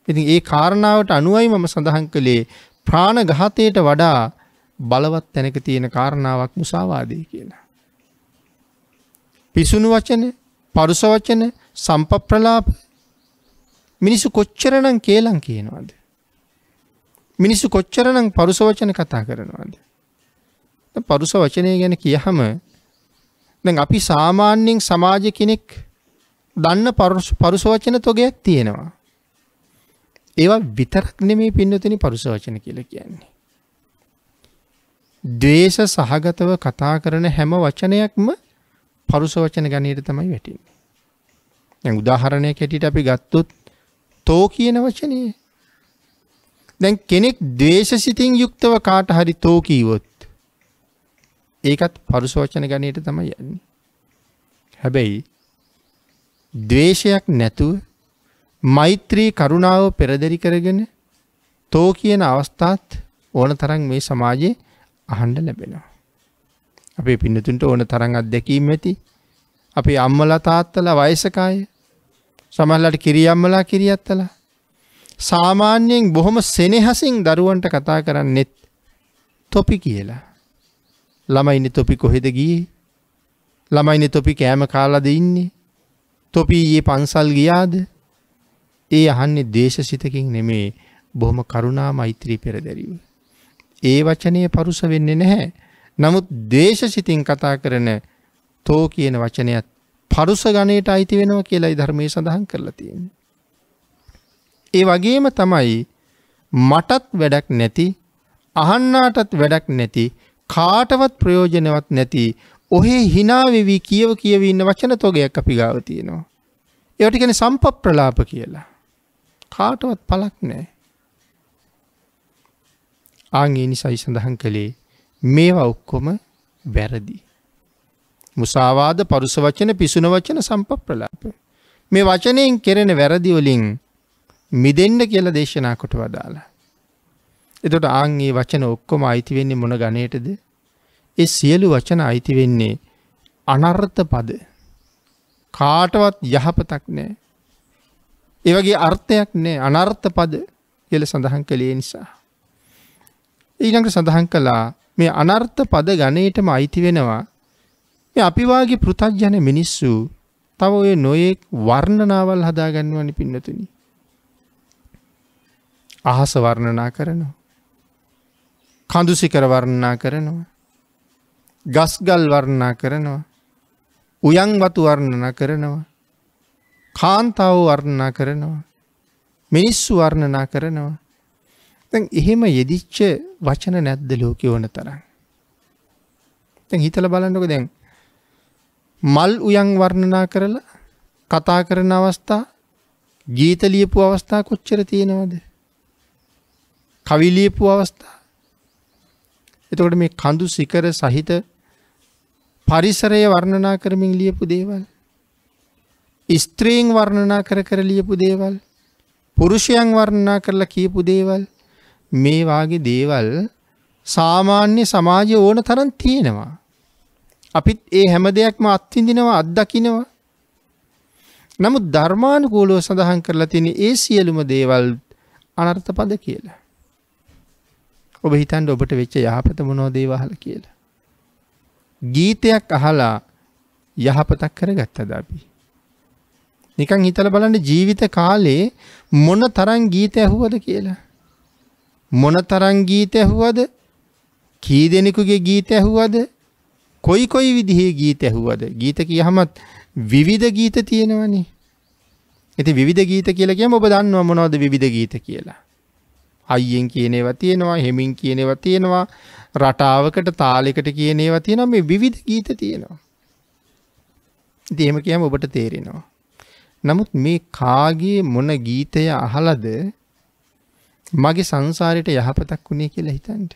ඉතින් ඒ කාරණාවට අනුවයි මම සඳහන් කළේ ප්‍රාණඝාතයට වඩා බලවත් තැනක තියෙන කාරණාවක් මුසාවාදී කියලා. පිසුණු වචන, පරුස වචන, සම්පප්‍රලාප මිනිසු කොච්චරනම් කේලම් කියනවද? මිනිසු කොච්චරනම් පරුස වචන කතා කරනවද? පරුස වචනය ගැන කියහම දැන් අපි සාමාන්‍යයෙන් සමාජ කෙනෙක් දන්න පරුස වචන තොගයක් තියෙනවා. ඒවා විතරක් නෙමේ පින්නතනි පරුස වචන කියලා කියන්නේ. දේශ සහගතව කතා කරන හැම වචනයක්ම පරුස වචන ගණයට තමයි වැටින්නේ. දැන් උදාහරණයක් හැටියට අපි ගත්තොත් තෝ කියන වචනේ දැන් කෙනෙක් ද්වේෂසිතින් යුක්තව කාට හරි තෝ කීවොත් ඒකත් පරුස වචන ගණයට තමයි යන්නේ. හැබැයි ද්වේෂයක් නැතුව මෛත්‍රී කරුණාව පෙරදරි කරගෙන තෝ කියන අවස්ථාත් ඕන තරන් මේ සමාජයේ අහන්ඩ ලැබෙනවා. අපේ පින්නතුන්ට ඕන තරන් අත්දැකීම ඇති අපි අම්මලා තාත්තල වයසකාය සමල්ලට කිරියම්මලා කිරියත්තල සාමාන්‍යයෙන් බොහොම සෙනෙහසින් දරුවන්ට කතා කරන්නෙත් තොපි කියලා. ළමයින්න තොපි කොහෙද ගිය ළමයින තොපි කෑම කාලද ඉන්නේ තොපි ඒ පන්සල් ගියාද ඒ අහන්නේ දේශසිතකින් නෙමේ බොහොම කරුණා මෛත්‍රී පෙරදැරිව. ඒ වචනය පරුස වෙන්නේ නැහැ. නමුත් දේශසිතින් කතා කරන තෝ කියන වචනයත් පරුස ගණයට අයිති වෙනවා කියලයි ධර්මය සඳහන් කරලා තියෙන. ඒ වගේම තමයි මටත් වැඩක් නැති අහන්නාටත් වැඩක් නැති කාටවත් ප්‍රයෝජනවත් නැති ඔහේ හිනාවෙවී කියව කියව ඉන්න වචන තොගයක් අපි ගාව තියෙනවා. ඒවටගෙන සම්පප්‍රලාප කියලා. කාටවත් පලක් නෑ. ආගේ නිසයි සඳහන් කළේ මේවා ඔක්කොම වැරදි. මුසාවාද පරුස වචන පිසුන වචන සම්පප්‍රලාප. මේ වචනයෙන් කෙරෙන වැරදිවලින් මිදෙන්ඩ කියල දේශනා කොට වදාලා. එතොට ආංගේ වචන ඔක්කොම අයිතිවෙන්නේ මොන ගණයටද. එ සියලු වචන අයිතිවෙන්නේ අනර්ථ පද. කාටවත් යහපතක් නෑ. ඒවගේ අර්ථයක් නෑ අනර්ථ පද කියල සඳහන් කළේ නිසා. ඊළඟට සඳහන් කළා මේ අනර්ථ පද ගණයටම අයිති වෙනවා මේ අපිවාගේ පෘතජ්ජන මිනිස්සු තව ඔය නොයෙක් වර්ණනාවල් හදාගන්නවනි පින්නතුනි. අහස වර්ණනා කරනවා. කඳුසිකර වර්ණනා කරනවා. ගස්ගල් වර්ණනා කරනවා. උයන් වතු වර්ණනා කරනවා. කාන්තාව වර්ණනා කරනවා. මිනිස්සු වර්ණනා කරනවා. තැන් එහෙම යෙදිච්ච වචන නැද්ද ලෝක ඕන තරන්. තැන් හිතල බලන්නක දැන් මල් උයන් වර්ණනා කරලා කතා කරන අවස්ථා ගීත ලියපු අවස්ථා කොච්චර තියෙනවද. කවිලියපු අවස්ථා එතකොට මේ කඳු සිකර සහිත පරිසරය වර්ණනා කරමින් ලියපු දේවල් ස්ත්‍රීන් වර්ණනා කර කර ලියපු දේවල් පුරුෂයන් වර්ණනා කරලා කියපු දේවල් මේ වාගේ දේවල් සාමාන්‍ය සමාජය ඕන තරම් තියෙනවා. අපිත් ඒ හැම දෙයක්ම අත්විඳිනවා අත්දකිනවා. නමුත් ධර්මානුකූලව සඳහන් කරලා තියෙන ඒ සියලුම දේවල් අනර්ථ පද කියලා. ඔබ හිතන්ට ඔබට වෙච්ච යහපත මොනෝ දේවහල කියලා. ගීතයක් අහලා යහපතක් කර ගත්තද අපි. නිකන් හිතලා බලන්න ජීවිත කාලේ මොන තරම් ගීත ඇහුවද කියලා. මොන තරම් ගීත ඇහුවද? කී දෙනෙකුගේ ගීත ඇහුවද? කොයි කොයි විදිහේ ගීත ඇහුවද? ගීත කියහමත් විවිධ ගීත තියෙනවනේ. ඉතින් විවිධ ගීත කියලා කියම ඔබ දන්නවා මොනවද විවිධ ගීත කියලා. අයියෙන් කියන ඒවා තියෙනවා හෙමින් කියන ඒවා තියෙනවා රටාවකට තාලයකට කියන ඒවා තියෙනවා මේ විවිධ ගීත තියෙනවා ඉතින් එහෙම කියම ඔබට තේරෙනවා නමුත් මේ කාගේ මොන ගීතය අහලද මගේ සංසාරයට යහපතක් වුණේ කියලා හිතන්ට.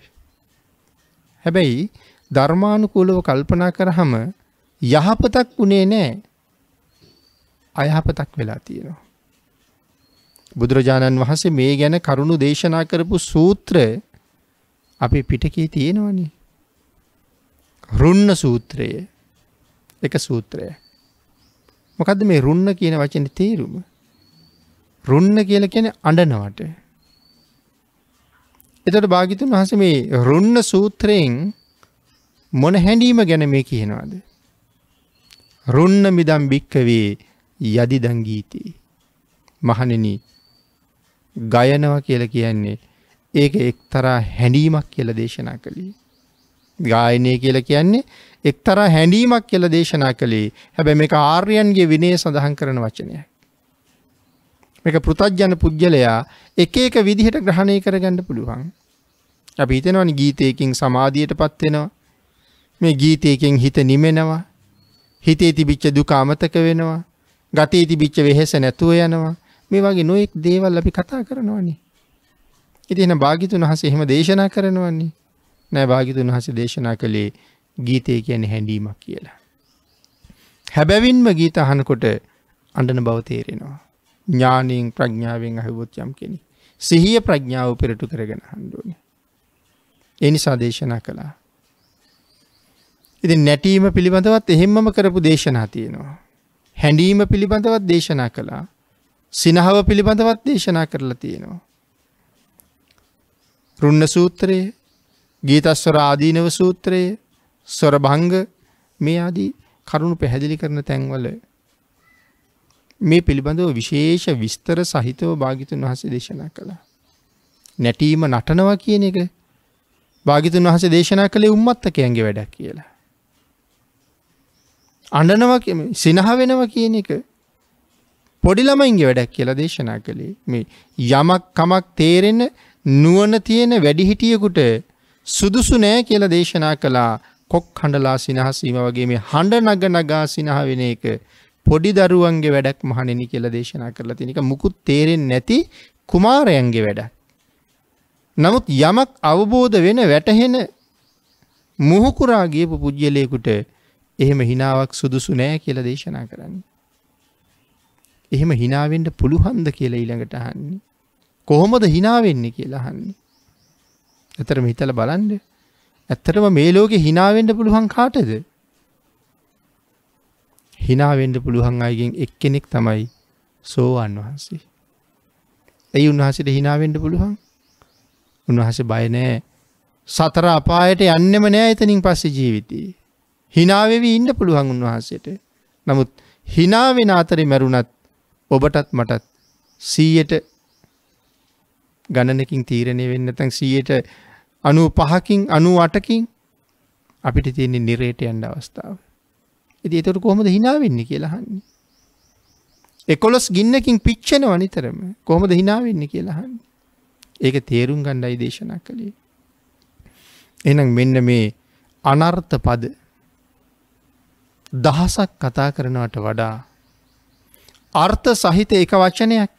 හැබැයි ධර්මානුකූලව කල්පනා කරහම යහපතක් වුණේ නෑ අයහපතක් වෙලා තියෙනවා. බුදුරජාණන් වහන්සේ මේ ගැන කරුණු දේශනා කරපු සූත්‍ර අපි පිටකේ තියෙනවනේ. රුන්න සූත්‍රය එක සූත්‍රය. මොකද්ද මේ රුන්න කියන වචනේ තේරුම? රුන්න කියලා කියන්නේ අඬනවට. එතකොට භාග්‍යතුන් වහන්සේ මේ රුන්න සූත්‍රයෙන් මොන හැඬීම ගැන මේ කියනවාද? රුන්න මිදම් බික්කවේ යදිදං ගීතේ. මහණෙනි ගයනවා කියලා කියන්නේ ඒක එක්තරා හැඬීමක් කියලා දේශනා කළේ. ගායනය කියලා කියන්නේ එක්තරා හැඳීමක් කියල දේශනා කළේ හැබැ මේ ආර්යන්ගේ විනය සඳහන් කරන වචනය. මේක පෘතජ්ජන පුද්ගලයා එක එක විදිහට ග්‍රහණය කරගන්න පුළුවන්. අපි හිතෙනවනි ගීතයකින් සමාධියට පත්වෙනවා මේ ගීතයකින් හිත නිමෙනවා හිතේ තිබිච්ච දුක අමතක වෙනවා ගතේ තිබිච්ච වෙහෙස නැතුව යනවා මේ වගේ නොයෙක් දේවල් අපි කතා කරනවනේ. ඉතින් භාගිතුන් වහන්සේ එහෙම දේශනා කරනවන්නේ. නෑ භාගිතුන් වහන්සේ දේශනා කළේ ගීතය කියන හැඩීමක් කියලා. හැබැවින්ම ගීත අහනකොට අඩන බවතේරෙනවා. ඥානයෙන් ප්‍රඥාවෙන් අහවොත් යම් කෙනෙ. සිහිය ප්‍රඥාව පෙරටු කරගෙන හන්ඩුවන. එනිසා දේශනා කළා. ඉති නැටීම පිළිබඳවත් එහෙම්ම කරපු දේශනා තියෙනවා. හැඩීම පිළිබඳවත් දේශනා කළා සිනහව පිළිබඳවත් දේශනා කරලා තියෙනවා. රුන්න සූත්‍රයේ ගීතස්වර ආදීනව සූත්‍රයේ ස්වරභංග මේ ආදී කරුණු පැහැදිලි කරන තැන්වල මේ පිළිබඳව විශේෂ විස්තර සහිතව භාගිතුන් වහසේ දේශනා කළා. නැටීම නටනවා කියන එක භාගිතුන් වහසේ දේශනා කළේ උම්මත්තකයන්ගේ වැඩක් කියලා. අඩනවා සිනහ වෙනවා කියන එක පොඩි ළමයින්ගේ වැඩක් කියලා දේශනා කළේ මේ යමක් කමක් තේරෙන නුවන තියෙන වැඩිහිටියකුට සුදුසු නෑ කියලා දේශනා කළා කොක් හඬලා සිනහසීම වගේ මේ හඬ නග නගා සිනහ වෙන එක පොඩි දරුවන්ගේ වැඩක් මහණෙනි කියලා දේශනා කරලා තියෙන එක මුකුත් තේරෙන්නේ නැති කුමාරයන්ගේ වැඩක්. නමුත් යමක් අවබෝධ වෙන වැටහෙන මුහුකුරා ගියපු පුජ්‍යලයකට එහෙම හිනාවක් සුදුසු නෑ කියලා දේශනා කරන්නේ. එහෙම හිනාවෙන්ට පුළුහන්ද කියලා ඊළඟට අහන්නේ. කොහොමද හිනාවෙන්නේ කියලා අහන්නේ. ඇතරම හිතල බලන්ඩ ඇත්තටම මේ ලෝකෙ හිනාවෙන්ඩ පුළුවන් කාටද හිනාවෙන්ඩ පුළුවන් අයගෙන් එක්කෙනෙක් තමයි සෝවන් වහන්සේ ඇයි උන්වහසට හිනාවෙන්ඩ පුළුවන් උන්වහස බයනෑ සතර අපායට යන්නෙම නෑ එතනින් පස්සෙ ජීවිතී හිනාවෙවී ඉන්ඩ පුළුවන් උන්වහන්සේට නමුත් හිනාවෙන අතරේ මැරුණත් ඔබටත් මටත් සීයට ගණනකින් තීරණය වෙන්න තැන් සීයට අනුව පහකින් අනු අටකින් අපිට තියෙන්නේ නිරේට යන්ඩ අවස්ථාව. ඇති එතුරු කොහොමද හිනාවෙන්නේ කියලාහන්නේ. එකොලොස් ගින්නකින් පිච්චෙන වනිතරම කොහොමද හිනාවෙන්න කියලාහන්න. ඒක තේරුම් ගණ්ඩයි දේශනා කළේ. එනම් මෙන්න මේ අනර්ථ පද දහසක් කතා කරනවට වඩා අර්ථ සහිත එක වචනයක්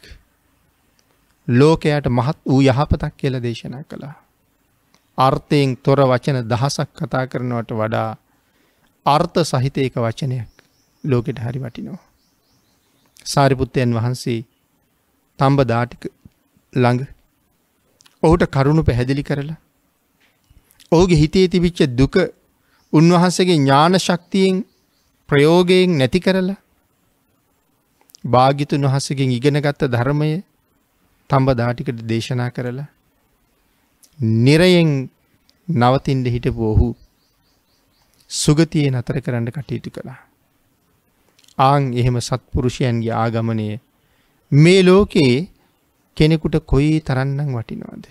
ලෝකයට මහත් වූ යහපතක් කියල දේශනා කළා. අර්ථයෙන් තොර වචන දහසක් කතා කරනවට වඩා අර්ථ සහිත එක වචනයක් ලෝකෙට හරි වටිනවා. සාරිපුත්තයන් වහන්සේ තම්බ දාටික ළඟ ඔහුට කරුණු පැහැදිලි කරලා ඔහුගේ හිතේ තිබිච්ච දුක උන්වහන්සේගේ ඥාන ශක්තියෙන් ප්‍රයෝගයෙන් නැති කරලා භාගිතුන් වහසකින් ඉගෙනගත්ත ධර්මය තම්බ දාටිකට දේශනා කරලා නිරයෙන් නවතින්ඩ හිටපු ඔහු සුගතියේ නතර කරන්න කටයුතු කළා. ආං එහෙම සත්පුරුෂයන්ගේ ආගමනය මේ ලෝකයේ කෙනෙකුට කොයි තරන්නම් වටිනවාද.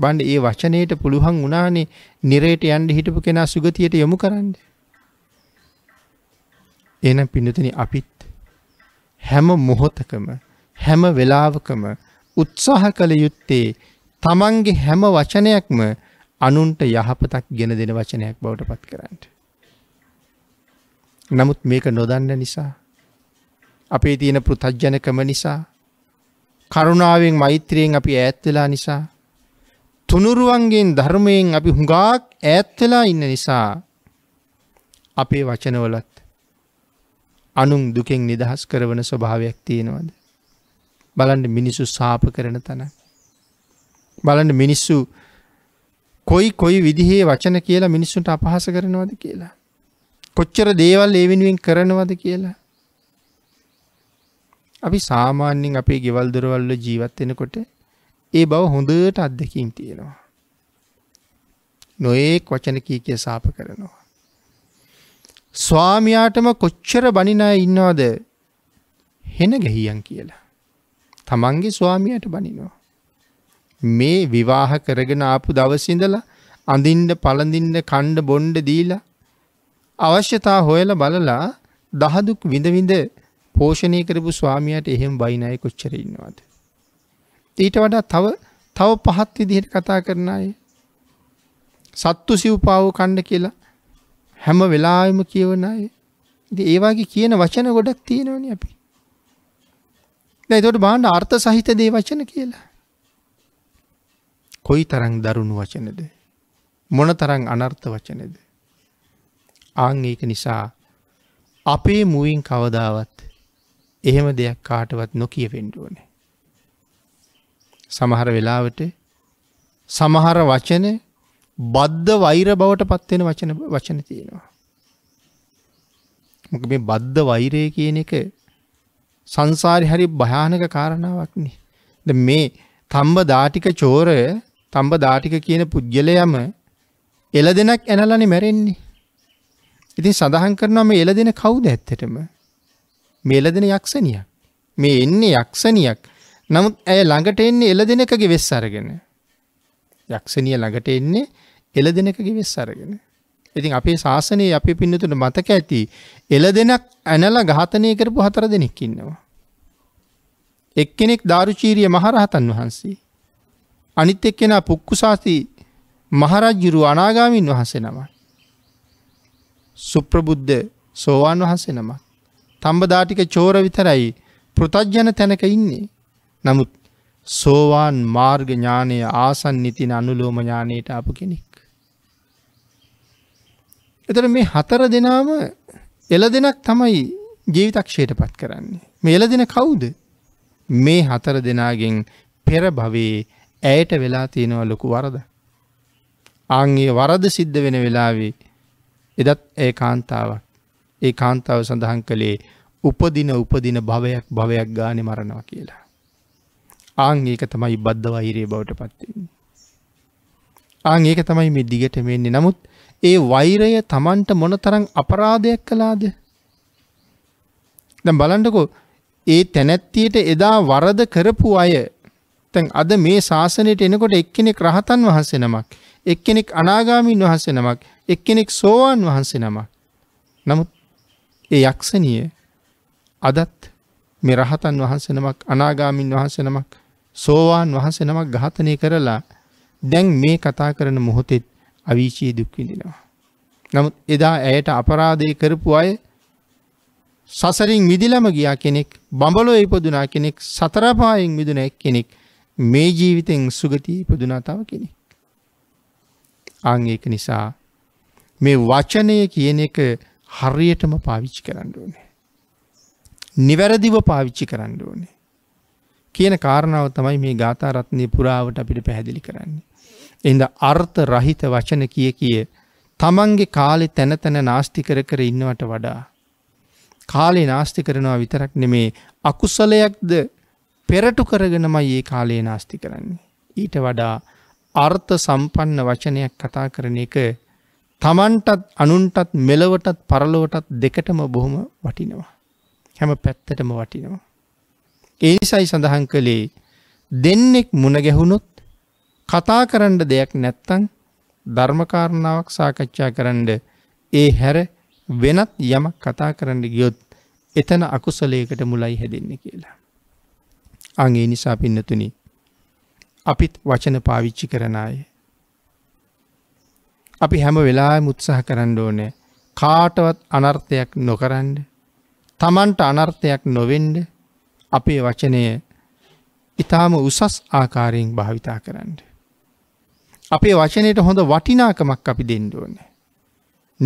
බන්ඩ ඒ වචනයට පුළුවන් වනානේ නිරයට යන්ඩ හිටපු කෙනා සුගතියට යොමු කරන්න. එනම් පිනතන අපිත් හැම මොහොතකම හැම වෙලාවකම උත්සාහ කළ යුත්තේ තමන්ගේ හැම වචනයක්ම අනුන්ට යහපතක් ගෙන දෙන වචනයක් බවට පත් කරන්නට. නමුත් මේක නොදන්න නිසා අපේ තියෙන පෘතජ්ජනකම නිසා කරුණාවෙන් මෛත්‍රයෙන් අපි ඈත්වෙලා නිසා තුනුරුවන්ගෙන් ධර්මයෙන් අපි හුඟාක් ඈත්වෙලා ඉන්න නිසා අපේ වචනවලත් අනුන් දුකෙන් නිදහස් කරවන ස්වභාවයක් තියෙනවද. බලන්ට මිනිසු සාප කරන තැනක්. බලන්න මිනිස්සු කොයි කොයි විදිහේ වචන කියලා මිනිස්සුන්ට අපහස කරනවද කියලා. කොච්චර දේවල් ඒ වෙනුවෙන් කරනවද කියලා. අපි සාමාන්‍යෙන් අපේ ගෙවල් දොරවල්ල ජීවත් වෙනකොට ඒ බව හොඳට අත්දැකීම් තියෙනවා. නොඒක් වචන කී කිය සාප කරනවා. ස්වාමයාටම කොච්චර බනිනා ඉන්නවාද හෙන ගැහියන් කියලා. තමන්ගේ ස්වාමියයට බනිනවා. මේ විවාහ කරගෙන ආපු දවසිඳලා අඳින්ඩ පළඳින්ඩ කණ්ඩ බොන්්ඩ දීලා අවශ්‍යතා හොයල බලලා දහදුක් විඳවිඳ පෝෂණය කරපු ස්වාමියයට එහෙම බයිනය කොච්චර ඉන්නවාද. ඊට වඩා තව තව පහත් විදිහට කතා කරන අය. සත්තු සිව්පාව කණ්ඩ කියලා හැම වෙලාම කියවන අය ඒවාගේ කියන වචන ගොඩක් තියෙනවන අපි. දැතොට බාණ්ඩ අර්ථ සහිත දේ වචන කියලා. කොයි තරං දරුණු වචනද. මොන තරං අනර්ථ වචනද. ආං ඒක නිසා අපේ මුවින් කවදාවත් එහෙම දෙයක් කාටවත් නොකිය පෙන්ඩුවනේ. සමහර වෙලාවට සමහර වචන බද්ධ වෛර බවට පත්වෙන වචන වචන තියෙනවා. මොක මේ බද්ධ වෛරය කියන එක සංසාරි හරි භයානක කාරණාවක්නේ. මේ තම්බ දාටික චෝරය තම්බ දාටික කියන පුද්ගලයම එළ දෙනක් ඇනලනි මැරෙන්නේ. ඉතින් සඳහන් කරනවා මේ එළ දෙන කවුද ඇත්තටම. මේ එළ දෙන යක්ෂණියක්. මේ එන්නේ යක්ෂණියක්. නමුත් ඇය ළඟට එන්නේ එළ දෙනකගේ වෙස් අරගෙන. යක්ෂණිය ළඟට එන්නේ එළ දෙනකගේ වෙස් අරගෙන. ඉතින් අපේ ශාසනයේ අපි පින්නතුන මතක ඇති එළ දෙනක් ඇනලා ඝාතනය කරපු හතර දෙනෙක් ඉන්නවා. එක්කෙනෙක් දාරුචීරිය මහරහතන් වහන්සේ අනිත් එක්කෙනා පුක්කුසාති මහරජ්ජුරු අනාගාමීන් වහන්සේ නමයි. සුප්‍රබුද්ධ සෝවාන් වහන්සේ නම. තම්බදාටික චෝර විතරයි පෘතජ්ජන තැනක ඉන්නේ. නමුත් සෝවාන් මාර්ගඥානය ආසන් නිතින අනුලෝමඥානයට අප කෙනෙක්. එතර මේ හතර දෙනාම එල දෙනක් තමයි ජීවිතක්ෂයට පත් කරන්නේ. මේ එල දෙන කවුද? මේ හතර දෙනාගෙන් පෙර භවේ ඇයට වෙලා තියෙනවා ලොකු වරද. ආංගේ වරද සිද්ධ වෙන වෙලාවේ එදත් ඒ කාන්තාවක් ඒ කාන්තාව සඳහන් කළේ උපදින උපදින භවයක් භවයක් ගානෙ මරණවා කියලා. ආංගේක තමයි බද්ධ වෛරයේ බවට පත්වෙන්නේ. ආංගේක තමයි මේ දිගට මෙන්නේ නමුත් ඒ වෛරය තමන්ට මොන තරං අපරාධයක් කලාද. දැම් බලන්ටකෝ ඒ තැනැත්තියට එදා වරද කරපු අය නැත්තං අද මේ ශාසනයට එනකොට එක්කෙනෙක් රහතන් වහන්සේ නමක්. එක්කෙනෙක් අනාගාමීන් වහන්සේ නමක්. එක්කෙනෙක් සෝවාන් වහන්සේ නමක්. නමුත් ඒ යක්ෂණිය අදත් මේ රහතන් වහන්සේ නමක් අනාගාමින් වහන්සේ නමක් සෝවාන් වහන්සේ නමක් ඝාතනය කරලා දැන් මේ කතා කරන මොහොතෙත් අවීචී දුක්විඳෙනවා. නමුත් එදා ඇයට අපරාධය කරපු අය සසරින් විදිලම ගියා කෙනෙක් බඹලෝ ඉපදුනා කෙනෙක් සතරපායෙන් විදුන එක් කෙනෙක් මේ ජීවිතෙන් සුගතිය පුදුනා තව කෙනෙක්. අං ඒක නිසා මේ වචනය කියන එක හරියටම පාවිච්චි කරන්න ඕනේ. නිවැරදිව පාවිච්චි කරන්න ඕනේ. කියන කාරණාව තමයි මේ ගාතාරත්නය පුරාවට අපිට පැහැදිලි කරන්නේ. එඳ අර්ථ රහිත වචන කිය කිය තමන්ගේ කාලෙ තැන තැන නාස්ති කර කර ඉන්නවට වඩා. කාලේ නාස්ති කරනවා විතරක් නෙමේ අකුසලයක්ද පෙරටු කරගෙනමයි ඒ කාලයේ නාස්ති කරන්නේ. ඊට වඩා අර්ථ සම්පන්න වචනයක් කතා කරන එක තමන්ටත් අනුන්ටත් මෙලවටත් පරලොවටත් දෙකටම බොහොම වටිනවා. හැම පැත්තටම වටිනවා. ඒ නිසයි සඳහන් කළේ දෙන්නෙක් මුණ ගැහුණොත් කතා කරන්න දෙයක් නැත්තං ධර්මකාරණාවක් සාකච්ඡා කරන්න ඒ හැර වෙනත් යමක් කතා කරන්න ගියොත් එතන අකුසලයකට මුලයි හැදෙන්නේ කියලා. අං ඒ නිසා පින්නතුනි අපිත් වචන පාවිච්චි කරන අය. අපි හැම වෙලා මුත්සාහ කරන්න ඕනෑ කාටවත් අනර්ථයක් නොකරන්ඩ තමන්ට අනර්ථයක් නොවෙන්ඩ අපේ වචනය ඉතාම උසස් ආකාරයෙන් භාවිතා කරන්න. අපේ වචනයට හොඳ වටිනාකමක් අපි දෙන්ඩෝන.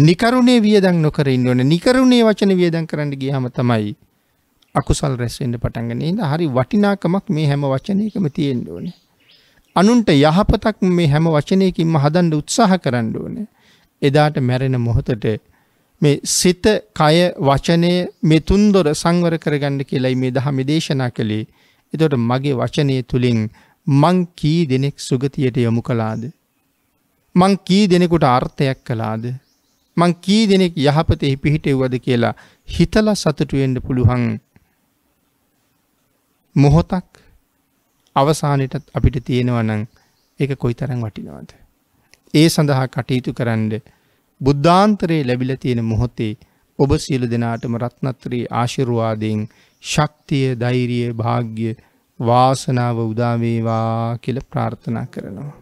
නිකරුණේ වියදන් නොකරන්න ඕන නිකරුණේ වචන වියදන් කරන්න ගියහම තමයි අකුසල් රැස් වෙන්න පටන් ගන්න. ඉතින් හරි වටිනාකමක් මේ හැම වචනයකම තියෙන්න ඕනේ. අනුන්ට යහපතක් මේ හැම වචනයකින්ම හදන්න උත්සාහ කරන්න ඕනේ. එදාට මැරෙන මොහොතට මේ සිත, කය, වචනය මේ තුන්දොර සංවර කරගන්න කියලායි මේ දහම දේශනා කළේ. එතකොට මගේ වචනය තුලින් මං කී දෙනෙක් සුගතියට යොමු කළාද? මං කී දෙනෙකුට අර්ථයක් කළාද? මං කී දෙනෙක් යහපතෙහි පිහිටෙව්වද කියලා හිතලා සතුටු වෙන්න පුළුවන් මොහොතක් අවසානයටත් අපිට තියෙනවනං එක කොයි තරං වටිනවාද. ඒ සඳහා කටයුතු කරන්න බුද්ධාන්තරයේ ලැබිල තියෙන මොහොතේ ඔබ සියලු දෙනාටම රත්නත්‍රී ආශිරුවාදයෙන් ශක්තිය ධෛරිය භාග්‍ය වාසනාව උදාවේවා කියල ප්‍රාර්ථනා කරනවා.